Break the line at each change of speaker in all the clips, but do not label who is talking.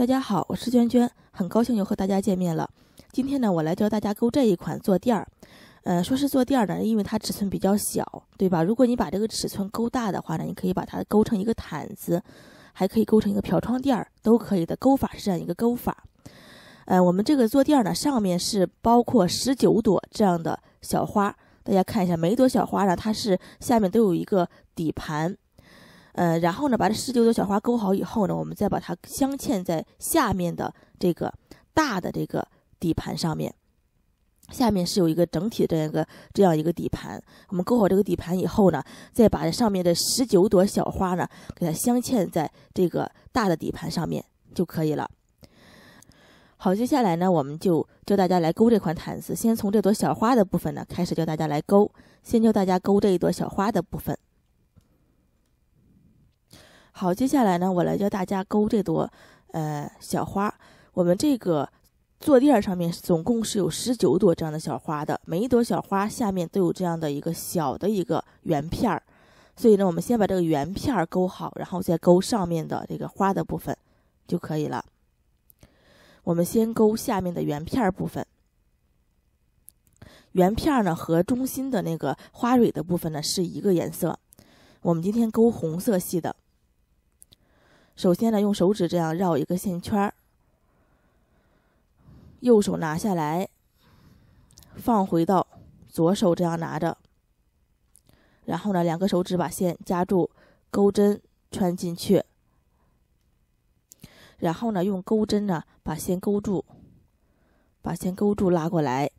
大家好，我是娟娟，很高兴又和大家见面了。今天呢，我来教大家钩这一款坐垫儿。呃，说是坐垫儿呢，因为它尺寸比较小，对吧？如果你把这个尺寸勾大的话呢，你可以把它钩成一个毯子，还可以钩成一个飘窗垫儿，都可以的。钩法是这样一个钩法。呃，我们这个坐垫儿呢，上面是包括十九朵这样的小花，大家看一下，每一朵小花呢，它是下面都有一个底盘。呃，然后呢，把这十九朵小花勾好以后呢，我们再把它镶嵌在下面的这个大的这个底盘上面。下面是有一个整体这样一个这样一个底盘。我们勾好这个底盘以后呢，再把上面的十九朵小花呢，给它镶嵌在这个大的底盘上面就可以了。好，接下来呢，我们就教大家来勾这款毯子。先从这朵小花的部分呢开始教大家来勾，先教大家勾这一朵小花的部分。好，接下来呢，我来教大家钩这朵，呃，小花。我们这个坐垫儿上面总共是有十九朵这样的小花的，每一朵小花下面都有这样的一个小的一个圆片儿。所以呢，我们先把这个圆片儿勾好，然后再勾上面的这个花的部分就可以了。我们先勾下面的圆片儿部分。圆片儿呢和中心的那个花蕊的部分呢是一个颜色，我们今天勾红色系的。首先呢，用手指这样绕一个线圈儿，右手拿下来，放回到左手这样拿着。然后呢，两个手指把线夹住，钩针穿进去。然后呢，用钩针呢把线勾住，把线勾住拉过来。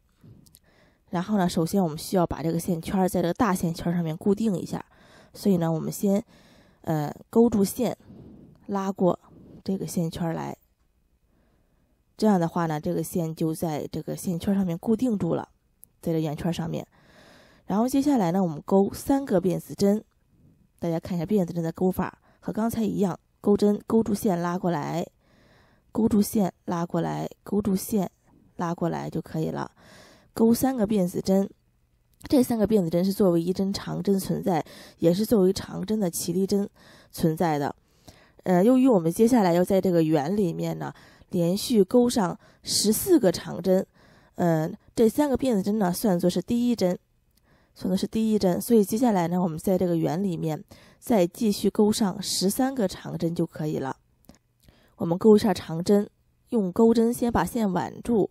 然后呢，首先我们需要把这个线圈儿在这个大线圈上面固定一下，所以呢，我们先呃勾住线。拉过这个线圈来，这样的话呢，这个线就在这个线圈上面固定住了，在这圆圈上面。然后接下来呢，我们钩三个辫子针，大家看一下辫子针的钩法和刚才一样，钩针钩住线拉过来，钩住线拉过来，钩住线拉过来就可以了。钩三个辫子针，这三个辫子针是作为一针长针存在，也是作为长针的起立针存在的。呃，由于我们接下来要在这个圆里面呢，连续钩上十四个长针，呃，这三个辫子针呢算作是第一针，算的是第一针，所以接下来呢，我们在这个圆里面再继续钩上十三个长针就可以了。我们钩一下长针，用钩针先把线挽住，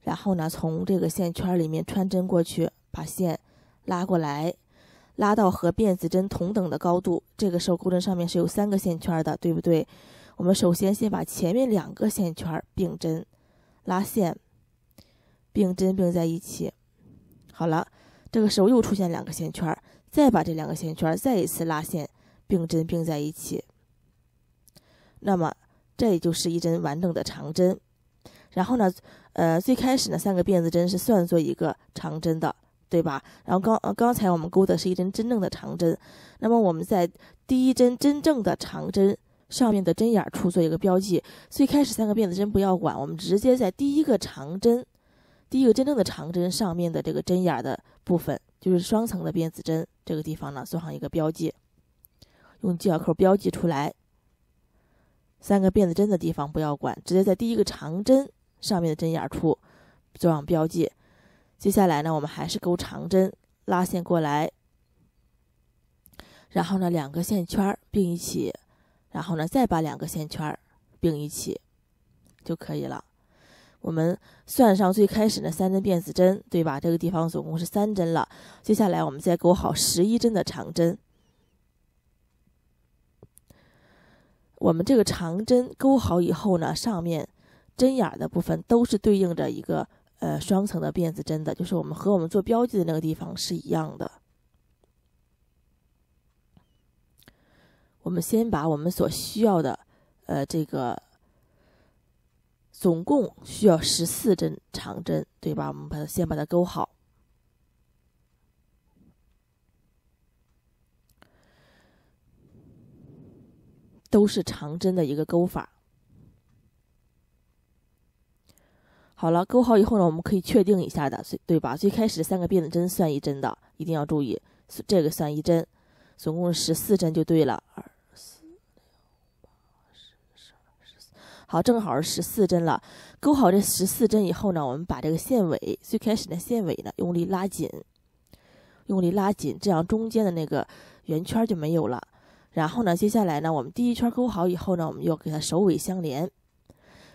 然后呢，从这个线圈里面穿针过去，把线拉过来。拉到和辫子针同等的高度，这个时候钩针上面是有三个线圈的，对不对？我们首先先把前面两个线圈并针，拉线并针并在一起。好了，这个时候又出现两个线圈，再把这两个线圈再一次拉线并针并在一起。那么这也就是一针完整的长针。然后呢，呃，最开始呢，三个辫子针是算作一个长针的。对吧？然后刚刚才我们勾的是一针真正的长针，那么我们在第一针真正的长针上面的针眼处做一个标记。最开始三个辫子针不要管，我们直接在第一个长针、第一个真正的长针上面的这个针眼的部分，就是双层的辫子针这个地方呢，做上一个标记，用记号扣标记出来。三个辫子针的地方不要管，直接在第一个长针上面的针眼处做上标记。接下来呢，我们还是钩长针，拉线过来，然后呢，两个线圈并一起，然后呢，再把两个线圈并一起就可以了。我们算上最开始那三针辫子针，对吧？这个地方总共是三针了。接下来我们再钩好十一针的长针。我们这个长针钩好以后呢，上面针眼的部分都是对应着一个。呃，双层的辫子针的，就是我们和我们做标记的那个地方是一样的。我们先把我们所需要的，呃，这个总共需要十四针长针，对吧？我们把它先把它勾好，都是长针的一个钩法。好了，钩好以后呢，我们可以确定一下的，对对吧？最开始三个辫子针算一针的，一定要注意，这个算一针，总共十四针就对了。二四六八十十二十四，好，正好是十四针了。钩好这十四针以后呢，我们把这个线尾，最开始的线尾呢，用力拉紧，用力拉紧，这样中间的那个圆圈就没有了。然后呢，接下来呢，我们第一圈钩好以后呢，我们要给它首尾相连。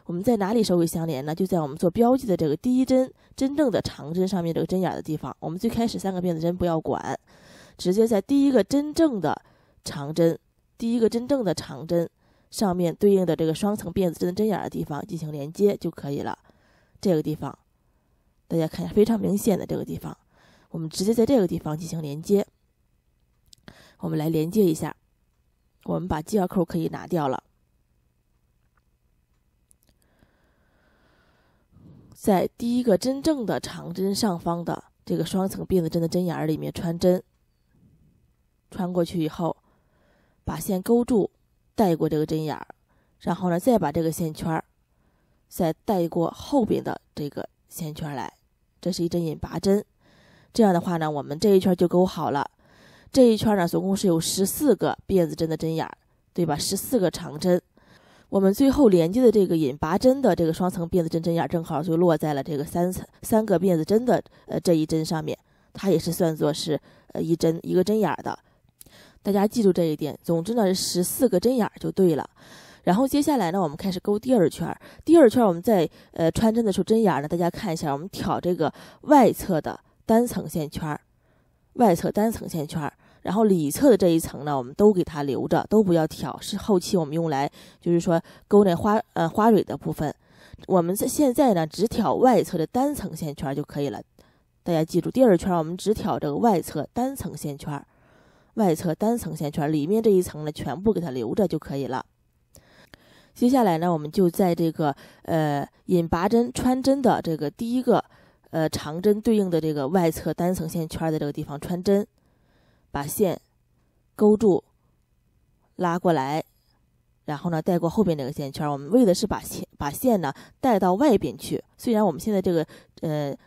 我们在哪里首尾相连呢？就在我们做标记的这个第一针真正的长针上面这个针眼的地方。我们最开始三个辫子针不要管，直接在第一个真正的长针、第一个真正的长针上面对应的这个双层辫子针的针眼的地方进行连接就可以了。这个地方，大家看一下非常明显的这个地方，我们直接在这个地方进行连接。我们来连接一下，我们把记号扣可以拿掉了。在第一个真正的长针上方的这个双层辫子针的针眼儿里面穿针，穿过去以后，把线勾住，带过这个针眼儿，然后呢，再把这个线圈儿再带过后边的这个线圈来，这是一针引拔针。这样的话呢，我们这一圈就勾好了。这一圈呢，总共是有十四个辫子针的针眼儿，对吧？十四个长针。我们最后连接的这个引拔针的这个双层辫子针针眼，正好就落在了这个三层三个辫子针的呃这一针上面，它也是算作是呃一针一个针眼的。大家记住这一点。总之呢，十四个针眼就对了。然后接下来呢，我们开始钩第二圈。第二圈我们在呃穿针的时候，针眼呢，大家看一下，我们挑这个外侧的单层线圈，外侧单层线圈。然后里侧的这一层呢，我们都给它留着，都不要挑，是后期我们用来，就是说勾那花呃花蕊的部分。我们在现在呢，只挑外侧的单层线圈就可以了。大家记住，第二圈我们只挑这个外侧单层线圈，外侧单层线圈里面这一层呢，全部给它留着就可以了。接下来呢，我们就在这个呃引拔针穿针的这个第一个呃长针对应的这个外侧单层线圈的这个地方穿针。把线勾住，拉过来，然后呢，带过后边这个线圈。我们为的是把线把线呢带到外边去。虽然我们现在这个呃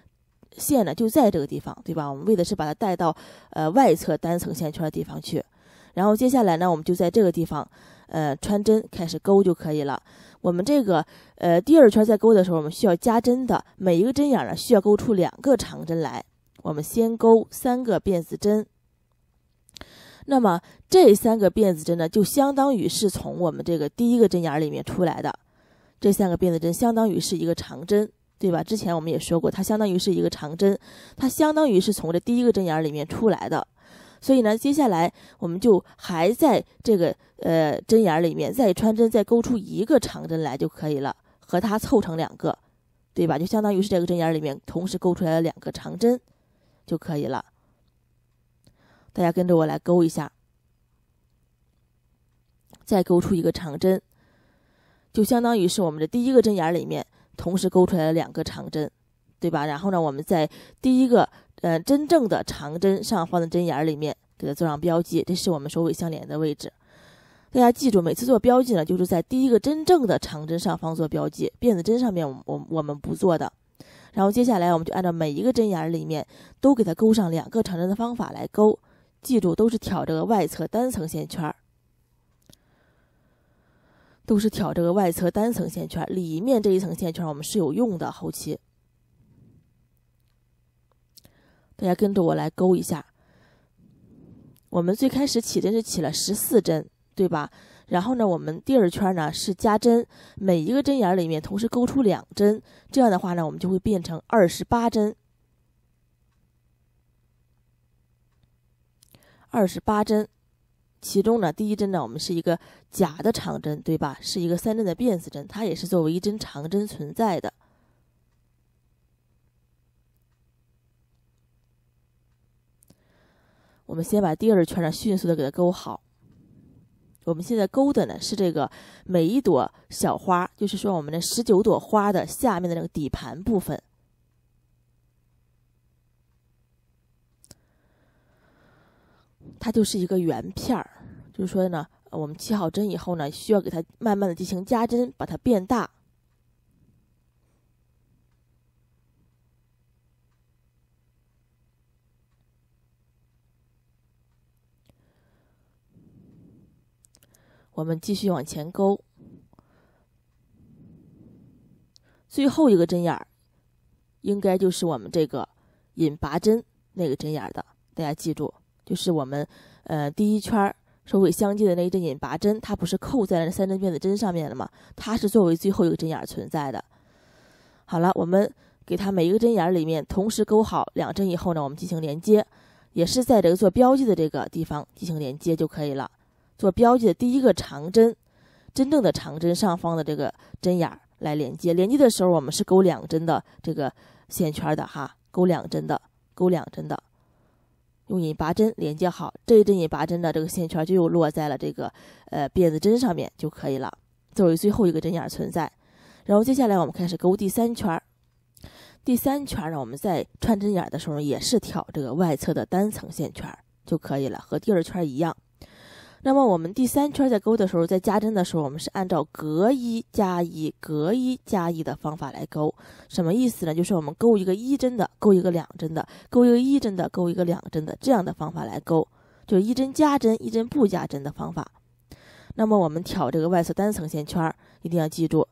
线呢就在这个地方，对吧？我们为的是把它带到呃外侧单层线圈的地方去。然后接下来呢，我们就在这个地方呃穿针开始勾就可以了。我们这个呃第二圈在勾的时候，我们需要加针的每一个针眼呢需要勾出两个长针来。我们先勾三个辫子针。那么这三个辫子针呢，就相当于是从我们这个第一个针眼里面出来的，这三个辫子针相当于是一个长针，对吧？之前我们也说过，它相当于是一个长针，它相当于是从这第一个针眼里面出来的。所以呢，接下来我们就还在这个呃针眼里面再穿针，再勾出一个长针来就可以了，和它凑成两个，对吧？就相当于是这个针眼里面同时勾出来了两个长针就可以了。大家跟着我来勾一下，再勾出一个长针，就相当于是我们的第一个针眼里面同时勾出来了两个长针，对吧？然后呢，我们在第一个呃真正的长针上方的针眼里面给它做上标记，这是我们首尾相连的位置。大家记住，每次做标记呢，就是在第一个真正的长针上方做标记，辫子针上面我我我们不做的。然后接下来我们就按照每一个针眼里面都给它勾上两个长针的方法来勾。记住，都是挑这个外侧单层线圈儿，都是挑这个外侧单层线圈儿。里面这一层线圈儿我们是有用的，后期。大家跟着我来勾一下。我们最开始起针是起了十四针，对吧？然后呢，我们第二圈呢是加针，每一个针眼儿里面同时勾出两针，这样的话呢，我们就会变成二十八针。二十八针，其中呢，第一针呢，我们是一个假的长针，对吧？是一个三针的辫子针，它也是作为一针长针存在的。我们先把第二圈呢，迅速的给它勾好。我们现在勾的呢，是这个每一朵小花，就是说我们的十九朵花的下面的那个底盘部分。它就是一个圆片儿，就是说呢，我们起好针以后呢，需要给它慢慢的进行加针，把它变大。我们继续往前勾，最后一个针眼儿，应该就是我们这个引拔针那个针眼儿的，大家记住。就是我们，呃，第一圈儿尾相接的那一针引拔针，它不是扣在了三针辫子针上面了吗？它是作为最后一个针眼存在的。好了，我们给它每一个针眼里面同时勾好两针以后呢，我们进行连接，也是在这个做标记的这个地方进行连接就可以了。做标记的第一个长针，真正的长针上方的这个针眼来连接。连接的时候我们是勾两针的这个线圈的哈，勾两针的，勾两针的。用引拔针连接好这一针引拔针的这个线圈，就又落在了这个呃辫子针上面就可以了，作为最后一个针眼存在。然后接下来我们开始勾第三圈，第三圈呢，我们在穿针眼的时候也是挑这个外侧的单层线圈就可以了，和第二圈一样。那么我们第三圈在钩的时候，在加针的时候，我们是按照隔一加一，隔一加一的方法来钩。什么意思呢？就是我们钩一个一针的，钩一个两针的，钩一个一针的，钩一个两针的这样的方法来钩，就是一针加针，一针不加针的方法。那么我们挑这个外侧单层线圈，一定要记住，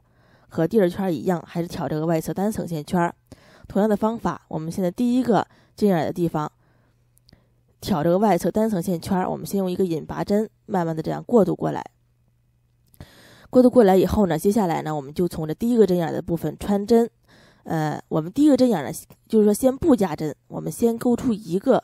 和第二圈一样，还是挑这个外侧单层线圈。同样的方法，我们现在第一个针眼的地方。挑这个外侧单层线圈，我们先用一个引拔针，慢慢的这样过渡过来。过渡过来以后呢，接下来呢，我们就从这第一个针眼的部分穿针。呃，我们第一个针眼呢，就是说先不加针，我们先勾出一个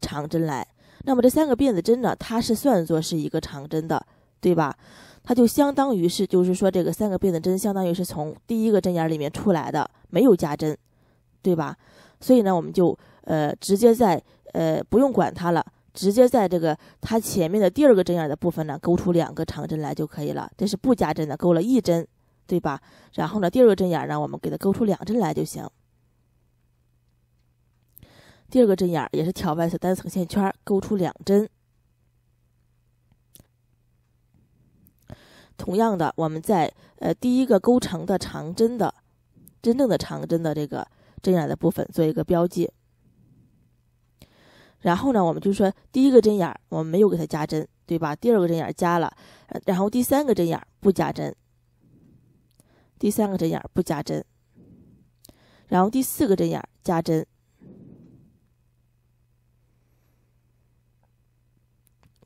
长针来。那么这三个辫子针呢，它是算作是一个长针的，对吧？它就相当于是，就是说这个三个辫子针相当于是从第一个针眼里面出来的，没有加针，对吧？所以呢，我们就呃直接在呃，不用管它了，直接在这个它前面的第二个针眼的部分呢，钩出两个长针来就可以了。这是不加针的，钩了一针，对吧？然后呢，第二个针眼呢，我们给它钩出两针来就行。第二个针眼也是挑外侧单层线圈，钩出两针。同样的，我们在呃第一个钩成的长针的真正的长针的这个针眼的部分做一个标记。然后呢，我们就说第一个针眼儿，我们没有给它加针，对吧？第二个针眼加了，然后第三个针眼不加针，第三个针眼不加针，然后第四个针眼加针，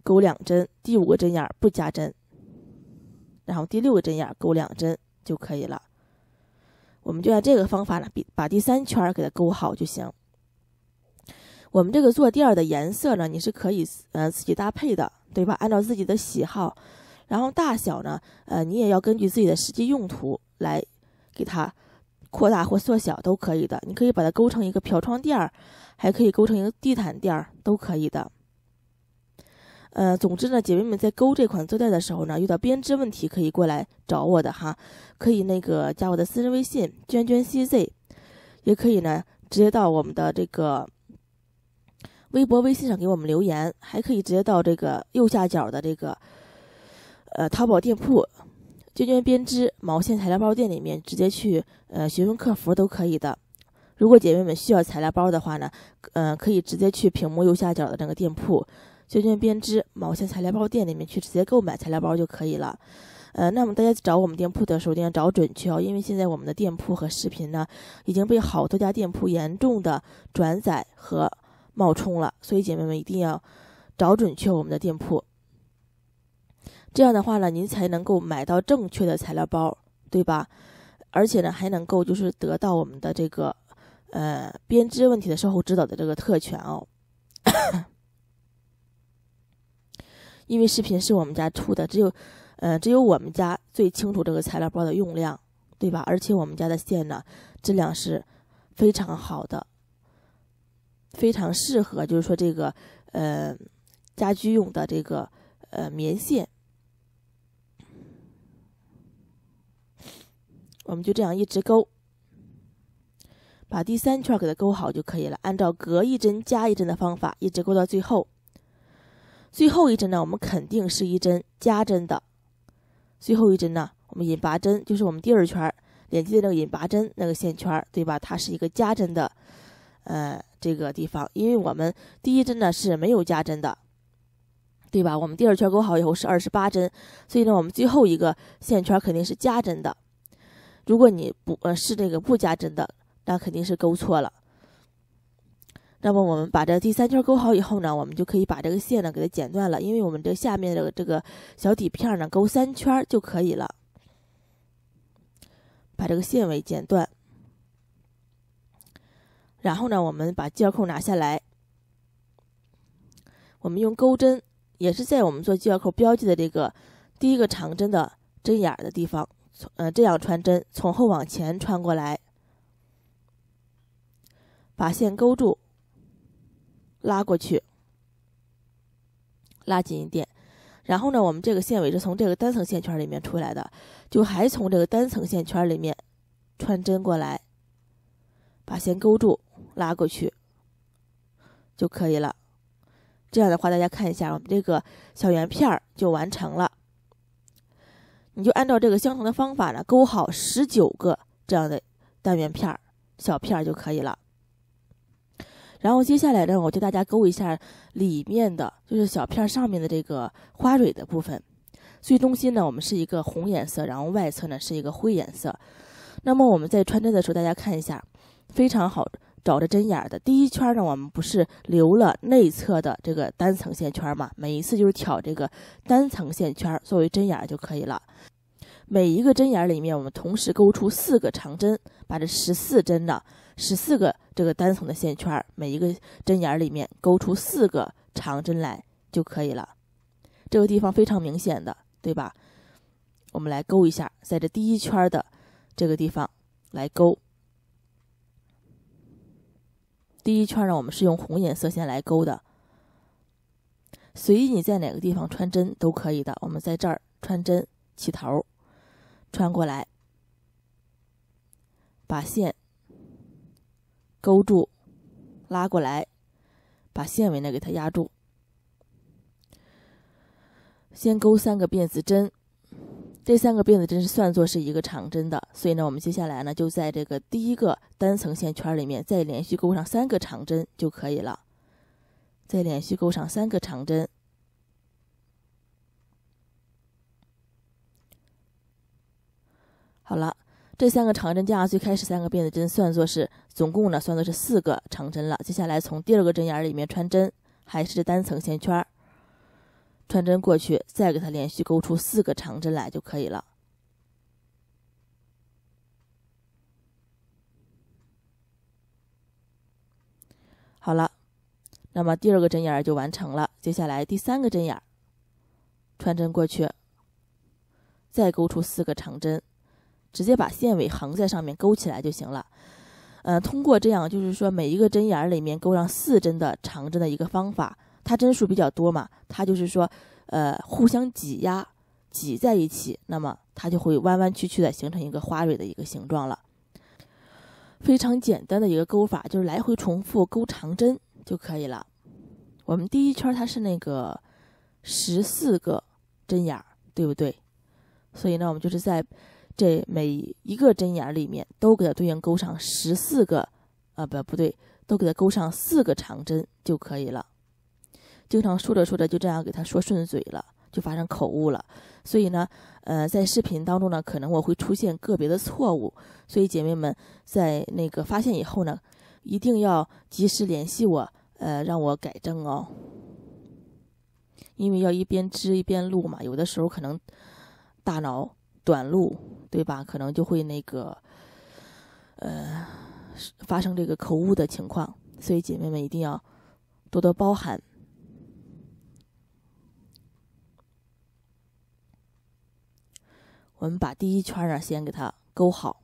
钩两针。第五个针眼不加针，然后第六个针眼钩两针就可以了。我们就按这个方法呢，比把第三圈儿给它钩好就行。我们这个坐垫儿的颜色呢，你是可以，呃，自己搭配的，对吧？按照自己的喜好，然后大小呢，呃，你也要根据自己的实际用途来给它扩大或缩小，都可以的。你可以把它勾成一个飘窗垫儿，还可以勾成一个地毯垫儿，都可以的。呃，总之呢，姐妹们在勾这款坐垫的时候呢，遇到编织问题可以过来找我的哈，可以那个加我的私人微信“娟娟 CZ”，也可以呢直接到我们的这个。微博、微信上给我们留言，还可以直接到这个右下角的这个，呃，淘宝店铺“娟娟编织毛线材料包店”里面直接去，呃，询问客服都可以的。如果姐妹们需要材料包的话呢，嗯，可以直接去屏幕右下角的那个店铺“娟娟编织毛线材料包店”里面去直接购买材料包就可以了。呃，那么大家找我们店铺的时候一定要找准确哦，因为现在我们的店铺和视频呢已经被好多家店铺严重的转载和。冒充了，所以姐妹们一定要找准确我们的店铺。这样的话呢，您才能够买到正确的材料包，对吧？而且呢，还能够就是得到我们的这个呃编织问题的售后指导的这个特权哦。因为视频是我们家出的，只有呃只有我们家最清楚这个材料包的用量，对吧？而且我们家的线呢，质量是非常好的。非常适合，就是说这个呃家居用的这个呃棉线，我们就这样一直勾，把第三圈给它勾好就可以了。按照隔一针加一针的方法，一直勾到最后，最后一针呢，我们肯定是一针加针的。最后一针呢，我们引拔针就是我们第二圈连接的那个引拔针那个线圈，对吧？它是一个加针的，呃。这个地方，因为我们第一针呢是没有加针的，对吧？我们第二圈钩好以后是二十八针，所以呢，我们最后一个线圈肯定是加针的。如果你不呃是这个不加针的，那肯定是钩错了。那么我们把这第三圈钩好以后呢，我们就可以把这个线呢给它剪断了，因为我们这下面的这个小底片呢钩三圈就可以了。把这个线尾剪断。然后呢，我们把胶扣拿下来。我们用钩针，也是在我们做记号扣标记的这个第一个长针的针眼儿的地方，嗯，呃这样穿针，从后往前穿过来，把线勾住，拉过去，拉紧一点。然后呢，我们这个线尾是从这个单层线圈里面出来的，就还从这个单层线圈里面穿针过来，把线勾住。拉过去就可以了。这样的话，大家看一下，我们这个小圆片儿就完成了。你就按照这个相同的方法呢，勾好十九个这样的单元片儿、小片儿就可以了。然后接下来呢，我教大家勾一下里面的就是小片儿上面的这个花蕊的部分。最中心呢，我们是一个红颜色，然后外侧呢是一个灰颜色。那么我们在穿针的时候，大家看一下，非常好。找着针眼儿的第一圈呢，我们不是留了内侧的这个单层线圈嘛？每一次就是挑这个单层线圈作为针眼儿就可以了。每一个针眼儿里面，我们同时勾出四个长针，把这十四针呢，十四个这个单层的线圈，每一个针眼儿里面勾出四个长针来就可以了。这个地方非常明显的，对吧？我们来勾一下，在这第一圈的这个地方来勾。第一圈呢，我们是用红颜色线来勾的。随意你在哪个地方穿针都可以的。我们在这儿穿针起头，穿过来，把线勾住，拉过来，把线尾呢给它压住。先勾三个辫子针。这三个辫子针是算作是一个长针的，所以呢，我们接下来呢就在这个第一个单层线圈里面再连续钩上三个长针就可以了。再连续钩上三个长针，好了，这三个长针加上最开始三个辫子针，算作是总共呢算作是四个长针了。接下来从第二个针眼里面穿针，还是单层线圈。穿针过去，再给它连续勾出四个长针来就可以了。好了，那么第二个针眼儿就完成了。接下来第三个针眼儿，穿针过去，再勾出四个长针，直接把线尾横在上面勾起来就行了。嗯，通过这样，就是说每一个针眼儿里面勾上四针的长针的一个方法。它针数比较多嘛，它就是说，呃，互相挤压，挤在一起，那么它就会弯弯曲曲的形成一个花蕊的一个形状了。非常简单的一个钩法，就是来回重复钩长针就可以了。我们第一圈它是那个十四个针眼儿，对不对？所以呢，我们就是在这每一个针眼里面都给它对应钩上十四个，啊，不，不对，都给它钩上四个长针就可以了。经常说着说着就这样给他说顺嘴了，就发生口误了。所以呢，呃，在视频当中呢，可能我会出现个别的错误。所以姐妹们在那个发现以后呢，一定要及时联系我，呃，让我改正哦。因为要一边织一边录嘛，有的时候可能大脑短路，对吧？可能就会那个，呃，发生这个口误的情况。所以姐妹们一定要多多包涵。我们把第一圈呢，先给它勾好。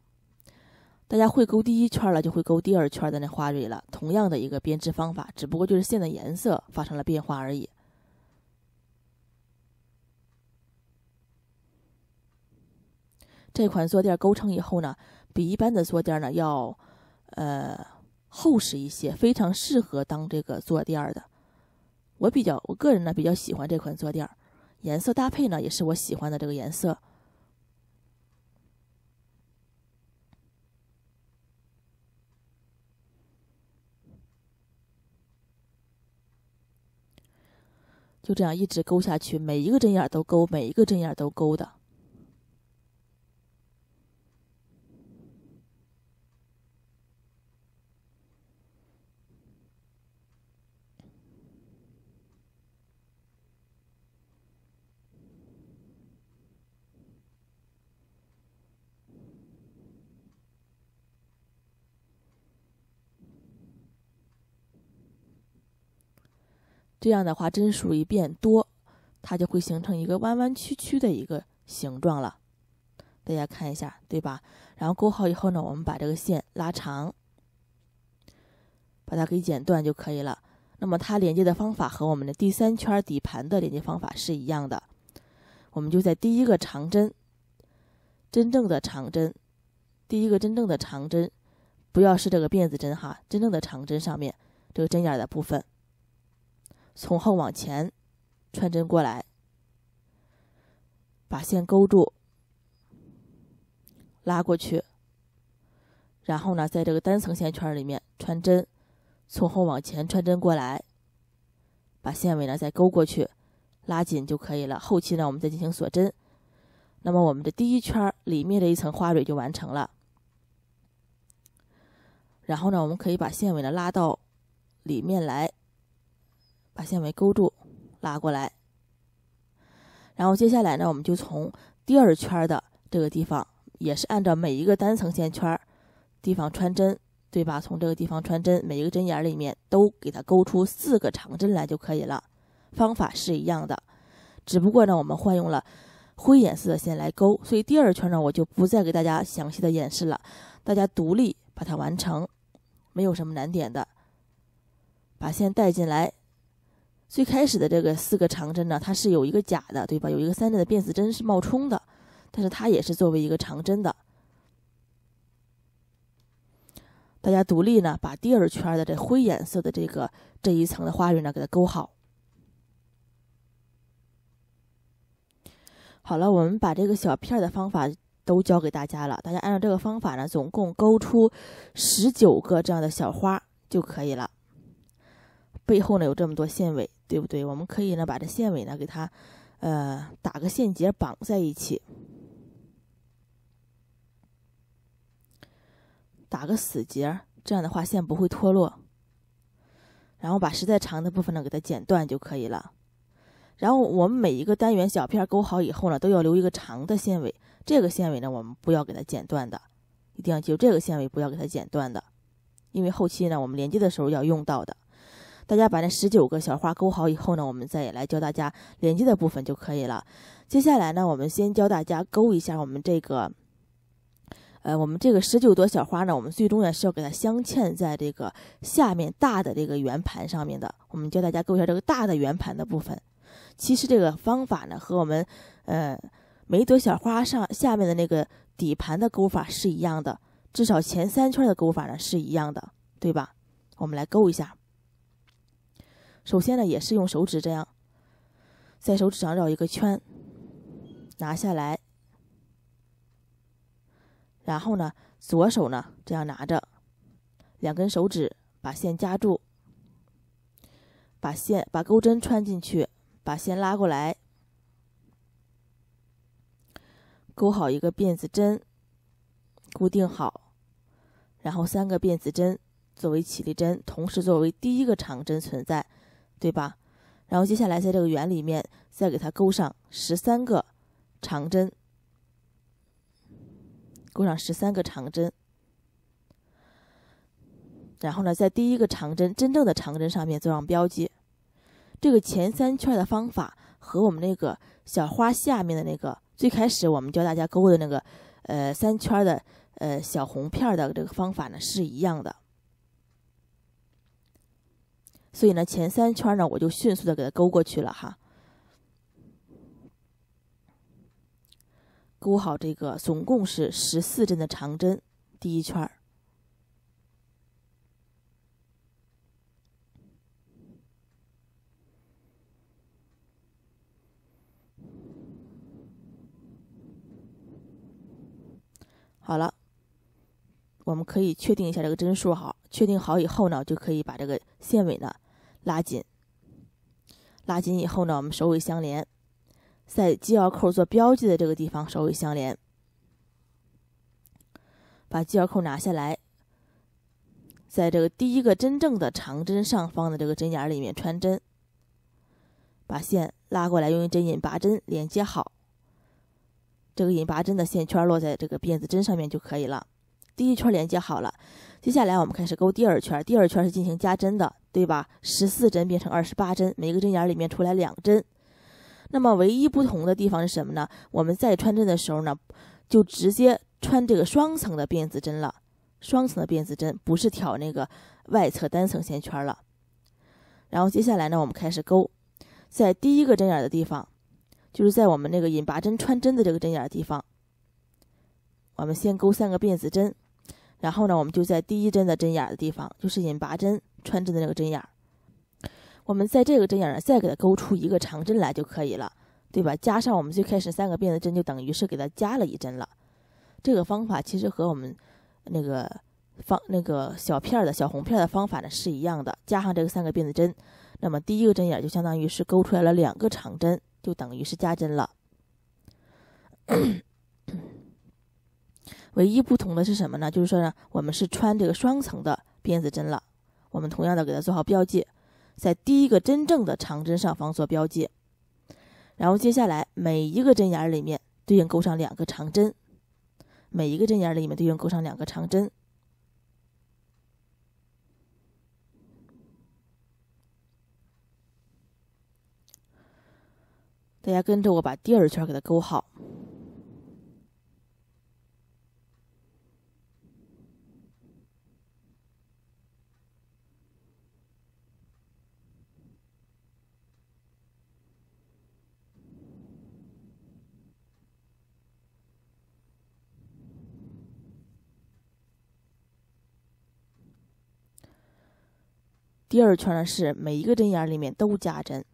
大家会勾第一圈了，就会勾第二圈的那花蕊了。同样的一个编织方法，只不过就是线的颜色发生了变化而已。这款坐垫勾成以后呢，比一般的坐垫呢要呃厚实一些，非常适合当这个坐垫的。我比较，我个人呢比较喜欢这款坐垫，颜色搭配呢也是我喜欢的这个颜色。就这样一直勾下去，每一个针眼都勾，每一个针眼都勾的。这样的话，针数一变多，它就会形成一个弯弯曲曲的一个形状了。大家看一下，对吧？然后勾好以后呢，我们把这个线拉长，把它给剪断就可以了。那么它连接的方法和我们的第三圈底盘的连接方法是一样的。我们就在第一个长针，真正的长针，第一个真正的长针，不要是这个辫子针哈，真正的长针上面这个针眼的部分。从后往前穿针过来，把线勾住，拉过去。然后呢，在这个单层线圈里面穿针，从后往前穿针过来，把线尾呢再勾过去，拉紧就可以了。后期呢，我们再进行锁针。那么，我们的第一圈里面的一层花蕊就完成了。然后呢，我们可以把线尾呢拉到里面来。把线尾勾住，拉过来。然后接下来呢，我们就从第二圈的这个地方，也是按照每一个单层线圈地方穿针，对吧？从这个地方穿针，每一个针眼里面都给它勾出四个长针来就可以了。方法是一样的，只不过呢，我们换用了灰颜色的线来勾。所以第二圈呢，我就不再给大家详细的演示了，大家独立把它完成，没有什么难点的。把线带进来。最开始的这个四个长针呢，它是有一个假的，对吧？有一个三针的辫子针是冒充的，但是它也是作为一个长针的。大家独立呢，把第二圈的这灰颜色的这个这一层的花蕊呢，给它勾好。好了，我们把这个小片的方法都教给大家了，大家按照这个方法呢，总共勾出十九个这样的小花就可以了。背后呢有这么多线尾。对不对？我们可以呢把这线尾呢给它，呃，打个线结绑在一起，打个死结，这样的话线不会脱落。然后把实在长的部分呢给它剪断就可以了。然后我们每一个单元小片勾好以后呢，都要留一个长的线尾。这个线尾呢我们不要给它剪断的，一定要记住这个线尾不要给它剪断的，因为后期呢我们连接的时候要用到的。大家把那十九个小花勾好以后呢，我们再来教大家连接的部分就可以了。接下来呢，我们先教大家勾一下我们这个，呃，我们这个十九朵小花呢，我们最终呢是要给它镶嵌在这个下面大的这个圆盘上面的。我们教大家勾一下这个大的圆盘的部分。其实这个方法呢和我们，呃，每一朵小花上下面的那个底盘的勾法是一样的，至少前三圈的勾法呢是一样的，对吧？我们来勾一下。首先呢，也是用手指这样，在手指上绕一个圈，拿下来。然后呢，左手呢这样拿着，两根手指把线夹住，把线把钩针穿进去，把线拉过来，钩好一个辫子针，固定好。然后三个辫子针作为起立针，同时作为第一个长针存在。对吧？然后接下来在这个圆里面再给它钩上十三个长针，钩上十三个长针。然后呢，在第一个长针真正的长针上面做上标记。这个前三圈的方法和我们那个小花下面的那个最开始我们教大家勾的那个呃三圈的呃小红片的这个方法呢是一样的。所以呢，前三圈呢，我就迅速的给它勾过去了哈。勾好这个，总共是十四针的长针，第一圈儿。好了，我们可以确定一下这个针数哈。确定好以后呢，就可以把这个线尾呢。拉紧，拉紧以后呢，我们首尾相连，在记号扣做标记的这个地方首尾相连，把记号扣拿下来，在这个第一个真正的长针上方的这个针眼里面穿针，把线拉过来，用一针引拔针连接好，这个引拔针的线圈落在这个辫子针上面就可以了。第一圈连接好了，接下来我们开始钩第二圈。第二圈是进行加针的，对吧？十四针变成二十八针，每个针眼里面出来两针。那么唯一不同的地方是什么呢？我们在穿针的时候呢，就直接穿这个双层的辫子针了。双层的辫子针不是挑那个外侧单层线圈了。然后接下来呢，我们开始钩，在第一个针眼的地方，就是在我们那个引拔针穿针的这个针眼地方，我们先钩三个辫子针。然后呢，我们就在第一针的针眼的地方，就是引拔针穿针的那个针眼，我们在这个针眼儿再给它勾出一个长针来就可以了，对吧？加上我们最开始三个辫子针，就等于是给它加了一针了。这个方法其实和我们那个方那个小片儿的小红片的方法呢是一样的。加上这个三个辫子针，那么第一个针眼就相当于是勾出来了两个长针，就等于是加针了。唯一不同的是什么呢？就是说呢，我们是穿这个双层的辫子针了。我们同样的给它做好标记，在第一个真正的长针上方做标记，然后接下来每一个针眼里面对应钩上两个长针，每一个针眼里面对应钩上两个长针。大家跟着我把第二圈给它钩好。第二圈呢是每一个针眼里面都加针，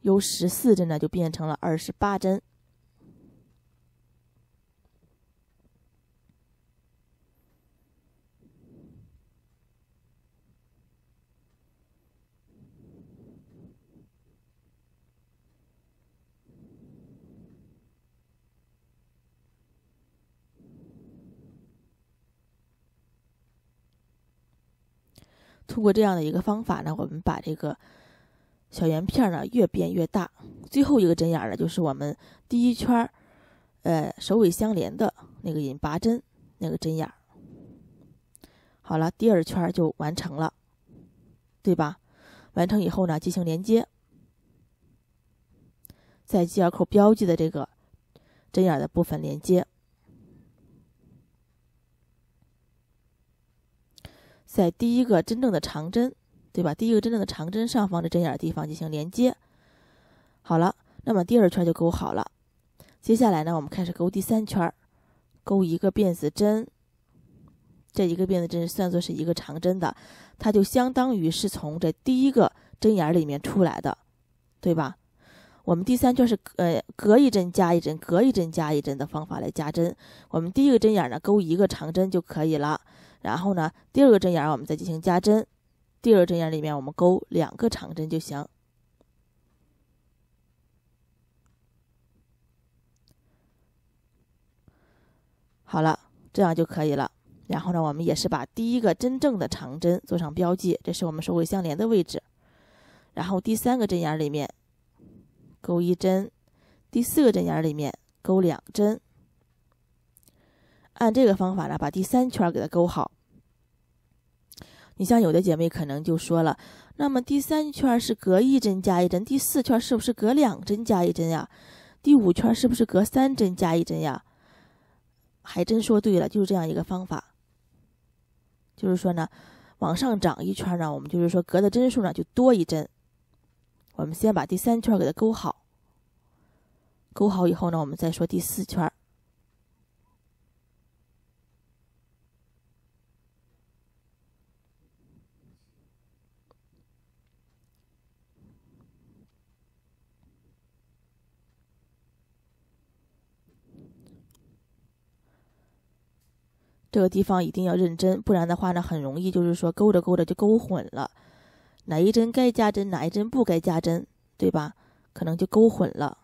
由十四针呢就变成了二十八针。通过这样的一个方法呢，我们把这个小圆片呢越变越大。最后一个针眼呢，就是我们第一圈儿，呃，首尾相连的那个引拔针那个针眼。好了，第二圈就完成了，对吧？完成以后呢，进行连接，在记号扣标记的这个针眼的部分连接。在第一个真正的长针，对吧？第一个真正的长针上方的针眼地方进行连接。好了，那么第二圈就钩好了。接下来呢，我们开始钩第三圈，钩一个辫子针。这一个辫子针算作是一个长针的，它就相当于是从这第一个针眼里面出来的，对吧？我们第三圈是呃隔一针加一针，隔一针加一针的方法来加针。我们第一个针眼呢，钩一个长针就可以了。然后呢，第二个针眼我们再进行加针，第二个针眼里面我们钩两个长针就行。好了，这样就可以了。然后呢，我们也是把第一个真正的长针做上标记，这是我们首尾相连的位置。然后第三个针眼里面钩一针，第四个针眼里面钩两针。按这个方法呢，把第三圈给它勾好。你像有的姐妹可能就说了，那么第三圈是隔一针加一针，第四圈是不是隔两针加一针呀？第五圈是不是隔三针加一针呀？还真说对了，就是这样一个方法。就是说呢，往上涨一圈呢，我们就是说隔的针数呢就多一针。我们先把第三圈给它勾好，勾好以后呢，我们再说第四圈。这个地方一定要认真，不然的话呢，很容易就是说勾着勾着就勾混了，哪一针该加针，哪一针不该加针，对吧？可能就勾混了，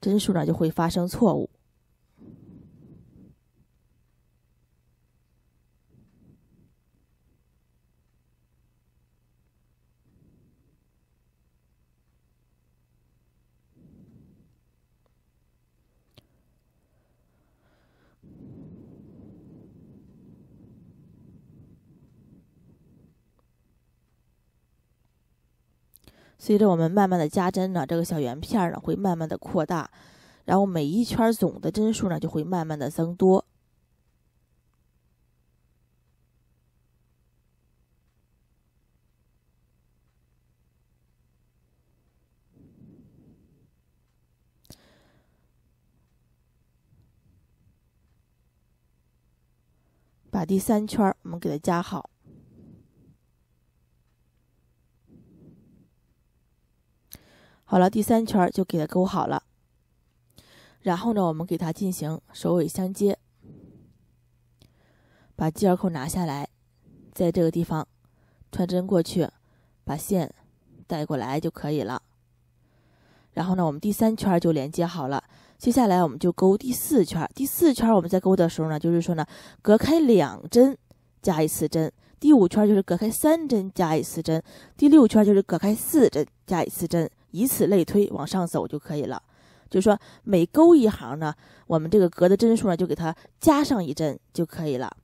针数呢就会发生错误。随着我们慢慢的加针呢，这个小圆片呢会慢慢的扩大，然后每一圈总的针数呢就会慢慢的增多。把第三圈我们给它加好。好了，第三圈就给它勾好了。然后呢，我们给它进行首尾相接，把记耳扣拿下来，在这个地方穿针过去，把线带过来就可以了。然后呢，我们第三圈就连接好了。接下来我们就勾第四圈。第四圈我们在勾的时候呢，就是说呢，隔开两针加一次针。第五圈就是隔开三针加一次针，第六圈就是隔开四针加一次针，以此类推往上走就可以了。就是说每勾一行呢，我们这个隔的针数呢就给它加上一针就可以了。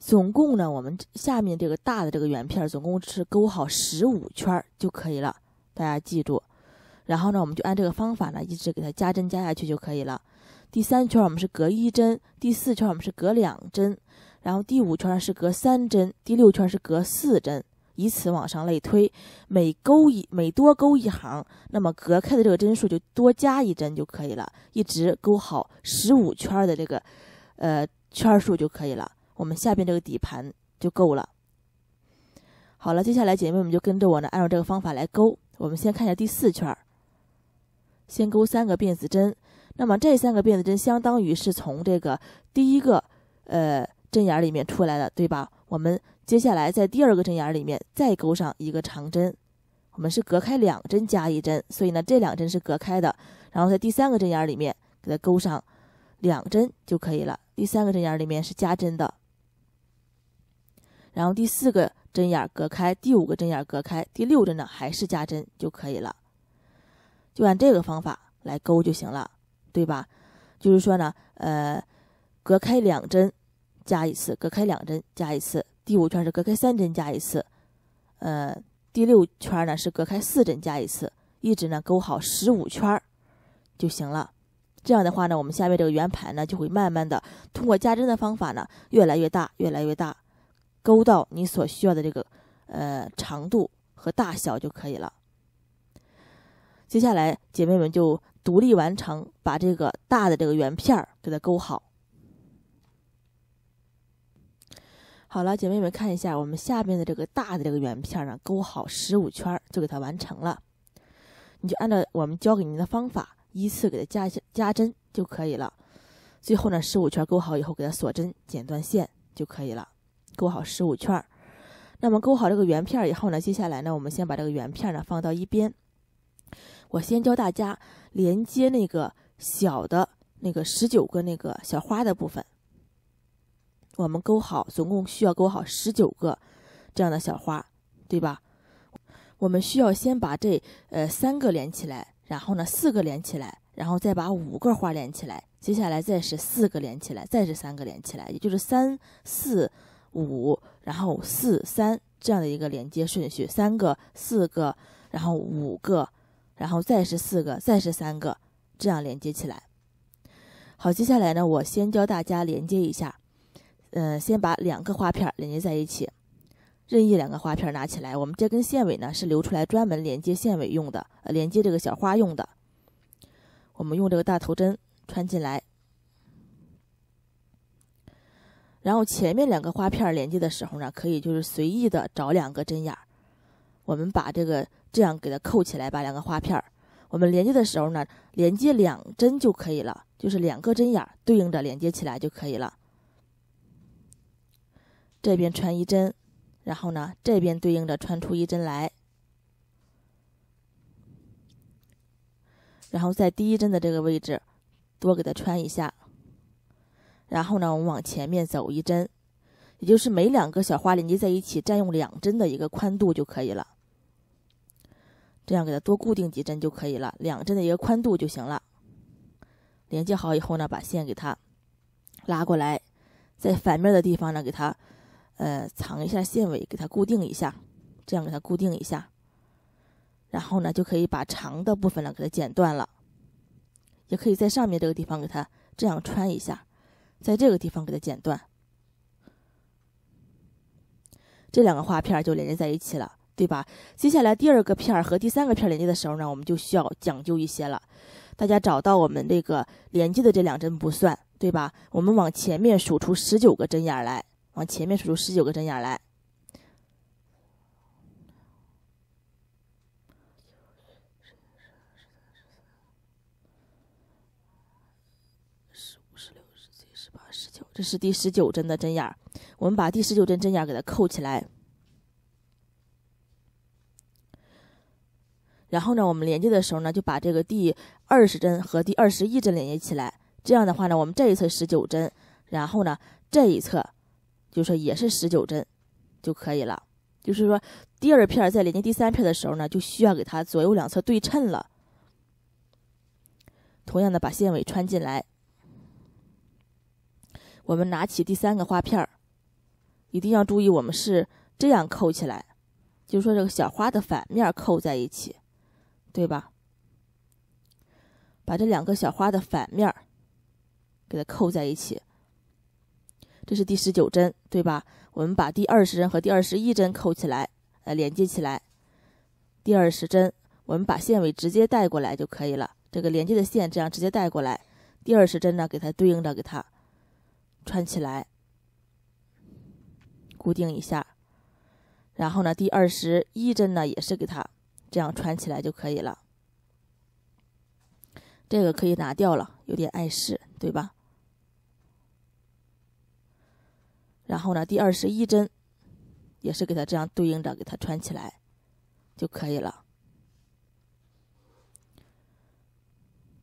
总共呢，我们下面这个大的这个圆片总共是勾好十五圈就可以了，大家记住。然后呢，我们就按这个方法呢一直给它加针加下去就可以了。第三圈我们是隔一针，第四圈我们是隔两针。然后第五圈是隔三针，第六圈是隔四针，以此往上类推，每勾一每多勾一行，那么隔开的这个针数就多加一针就可以了。一直勾好十五圈的这个，呃，圈数就可以了。我们下边这个底盘就够了。好了，接下来姐妹们就跟着我呢，按照这个方法来勾。我们先看一下第四圈，先勾三个辫子针，那么这三个辫子针相当于是从这个第一个，呃。针眼里面出来了，对吧？我们接下来在第二个针眼里面再钩上一个长针，我们是隔开两针加一针，所以呢，这两针是隔开的。然后在第三个针眼里面给它钩上两针就可以了。第三个针眼里面是加针的，然后第四个针眼隔开，第五个针眼隔开，第六针呢还是加针就可以了，就按这个方法来钩就行了，对吧？就是说呢，呃，隔开两针。加一次，隔开两针加一次；第五圈是隔开三针加一次，呃，第六圈呢是隔开四针加一次，一直呢钩好十五圈儿就行了。这样的话呢，我们下面这个圆盘呢就会慢慢的通过加针的方法呢越来越大，越来越大，钩到你所需要的这个呃长度和大小就可以了。接下来姐妹们就独立完成把这个大的这个圆片儿给它勾好。好了，姐妹们看一下我们下边的这个大的这个圆片儿呢，钩好十五圈就给它完成了。你就按照我们教给您的方法，依次给它加加针就可以了。最后呢，十五圈钩好以后，给它锁针，剪断线就可以了。钩好十五圈，那么钩好这个圆片儿以后呢，接下来呢，我们先把这个圆片呢放到一边。我先教大家连接那个小的那个十九个那个小花的部分。我们勾好，总共需要勾好十九个这样的小花，对吧？我们需要先把这呃三个连起来，然后呢四个连起来，然后再把五个花连起来。接下来再是四个连起来，再是三个连起来，也就是三四五，然后四三这样的一个连接顺序：三个、四个，然后五个，然后再是四个，再是三个，这样连接起来。好，接下来呢，我先教大家连接一下。嗯，先把两个花片连接在一起。任意两个花片拿起来，我们这根线尾呢是留出来专门连接线尾用的，呃，连接这个小花用的。我们用这个大头针穿进来，然后前面两个花片连接的时候呢，可以就是随意的找两个针眼儿，我们把这个这样给它扣起来，把两个花片儿。我们连接的时候呢，连接两针就可以了，就是两个针眼儿对应着连接起来就可以了。这边穿一针，然后呢，这边对应着穿出一针来，然后在第一针的这个位置多给它穿一下，然后呢，我们往前面走一针，也就是每两个小花连接在一起占用两针的一个宽度就可以了。这样给它多固定几针就可以了，两针的一个宽度就行了。连接好以后呢，把线给它拉过来，在反面的地方呢，给它。呃，藏一下线尾，给它固定一下，这样给它固定一下，然后呢，就可以把长的部分呢给它剪断了。也可以在上面这个地方给它这样穿一下，在这个地方给它剪断，这两个花片就连接在一起了，对吧？接下来第二个片儿和第三个片连接的时候呢，我们就需要讲究一些了。大家找到我们这个连接的这两针不算，对吧？我们往前面数出十九个针眼来。往前面数出十九个针眼来，这是第十九针的针眼。我们把第十九针针眼给它扣起来。然后呢，我们连接的时候呢，就把这个第二十针和第二十一针连接起来。这样的话呢，我们这一侧十九针，然后呢这一侧。就是说，也是十九针就可以了。就是说，第二片在连接第三片的时候呢，就需要给它左右两侧对称了。同样的，把线尾穿进来。我们拿起第三个花片儿，一定要注意，我们是这样扣起来。就是说，这个小花的反面扣在一起，对吧？把这两个小花的反面给它扣在一起。这是第十九针，对吧？我们把第二十针和第二十一针扣起来，呃，连接起来。第二十针，我们把线尾直接带过来就可以了。这个连接的线这样直接带过来。第二十针呢，给它对应的给它穿起来，固定一下。然后呢，第二十一针呢，也是给它这样穿起来就可以了。这个可以拿掉了，有点碍事，对吧？然后呢，第二十一针也是给它这样对应着给它穿起来就可以了。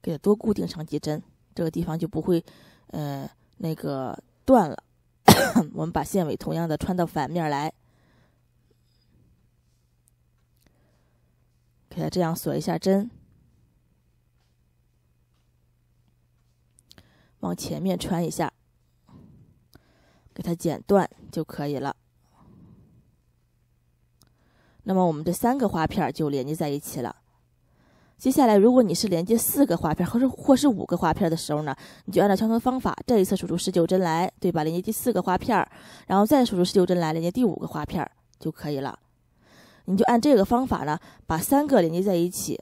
给它多固定上几针，这个地方就不会，呃，那个断了。我们把线尾同样的穿到反面来，给它这样锁一下针，往前面穿一下。给它剪断就可以了。那么我们这三个花片就连接在一起了。接下来，如果你是连接四个花片，或是或是五个花片的时候呢，你就按照相同的方法，这一次数出十九针来，对吧？连接第四个花片，然后再数出十九针来，连接第五个花片就可以了。你就按这个方法呢，把三个连接在一起，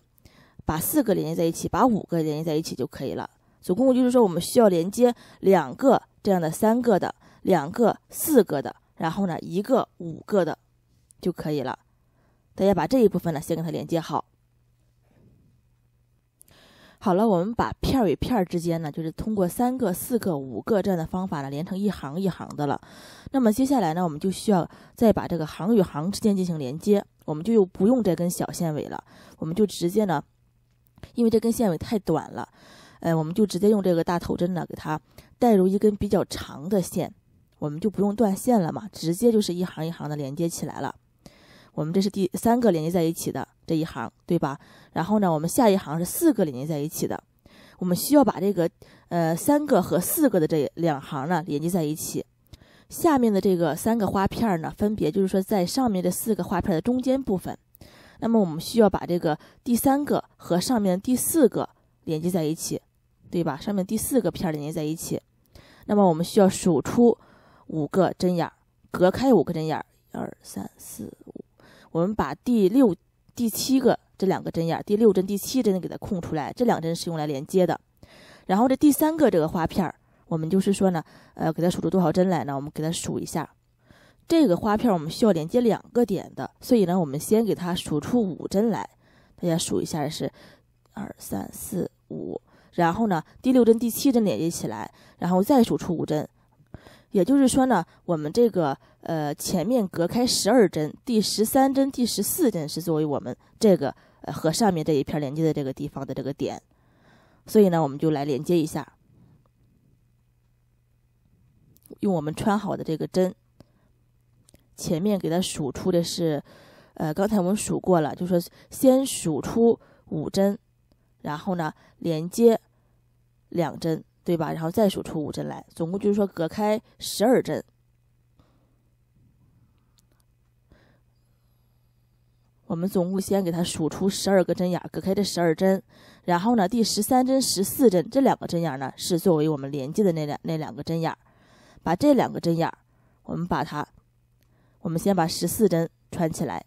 把四个连接在一起，把五个连接在一起就可以了。总共就是说，我们需要连接两个这样的三个的。两个四个的，然后呢，一个五个的就可以了。大家把这一部分呢，先给它连接好。好了，我们把片儿与片儿之间呢，就是通过三个、四个、五个这样的方法呢，连成一行一行的了。那么接下来呢，我们就需要再把这个行与行之间进行连接。我们就又不用这根小线尾了，我们就直接呢，因为这根线尾太短了，呃，我们就直接用这个大头针呢，给它带入一根比较长的线。我们就不用断线了嘛，直接就是一行一行的连接起来了。我们这是第三个连接在一起的这一行，对吧？然后呢，我们下一行是四个连接在一起的。我们需要把这个呃三个和四个的这两行呢连接在一起。下面的这个三个花片呢，分别就是说在上面这四个花片的中间部分。那么我们需要把这个第三个和上面第四个连接在一起，对吧？上面第四个片连接在一起。那么我们需要数出。五个针眼儿，隔开五个针眼儿，二三四五。我们把第六、第七个这两个针眼儿，第六针、第七针给它空出来，这两针是用来连接的。然后这第三个这个花片儿，我们就是说呢，呃，给它数出多少针来呢？我们给它数一下。这个花片儿我们需要连接两个点的，所以呢，我们先给它数出五针来。大家数一下是二三四五。然后呢，第六针、第七针连接起来，然后再数出五针。也就是说呢，我们这个呃前面隔开十二针，第十三针、第十四针是作为我们这个呃和上面这一片连接的这个地方的这个点，所以呢，我们就来连接一下，用我们穿好的这个针，前面给它数出的是，呃，刚才我们数过了，就说先数出五针，然后呢连接两针。对吧？然后再数出五针来，总共就是说隔开十二针。我们总共先给它数出十二个针眼，隔开这十二针。然后呢，第十三针、十四针这两个针眼呢，是作为我们连接的那两那两个针眼。把这两个针眼，我们把它，我们先把十四针穿起来，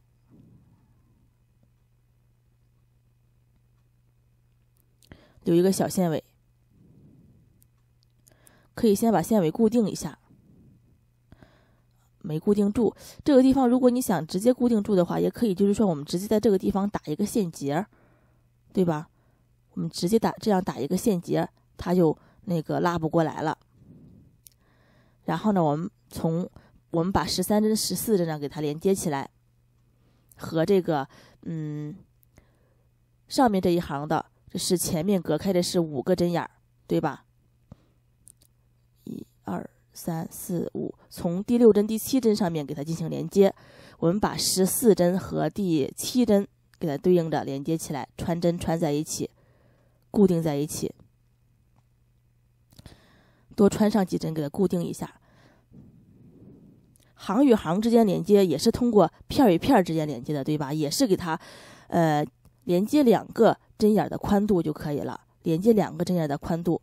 留一个小线尾。可以先把线尾固定一下，没固定住。这个地方，如果你想直接固定住的话，也可以，就是说我们直接在这个地方打一个线结，对吧？我们直接打这样打一个线结，它就那个拉不过来了。然后呢，我们从我们把十三针、十四针呢给它连接起来，和这个嗯上面这一行的，这是前面隔开的是五个针眼儿，对吧？二三四五，从第六针、第七针上面给它进行连接。我们把十四针和第七针给它对应的连接起来，穿针穿在一起，固定在一起。多穿上几针，给它固定一下。行与行之间连接也是通过片与片之间连接的，对吧？也是给它，呃，连接两个针眼的宽度就可以了，连接两个针眼的宽度。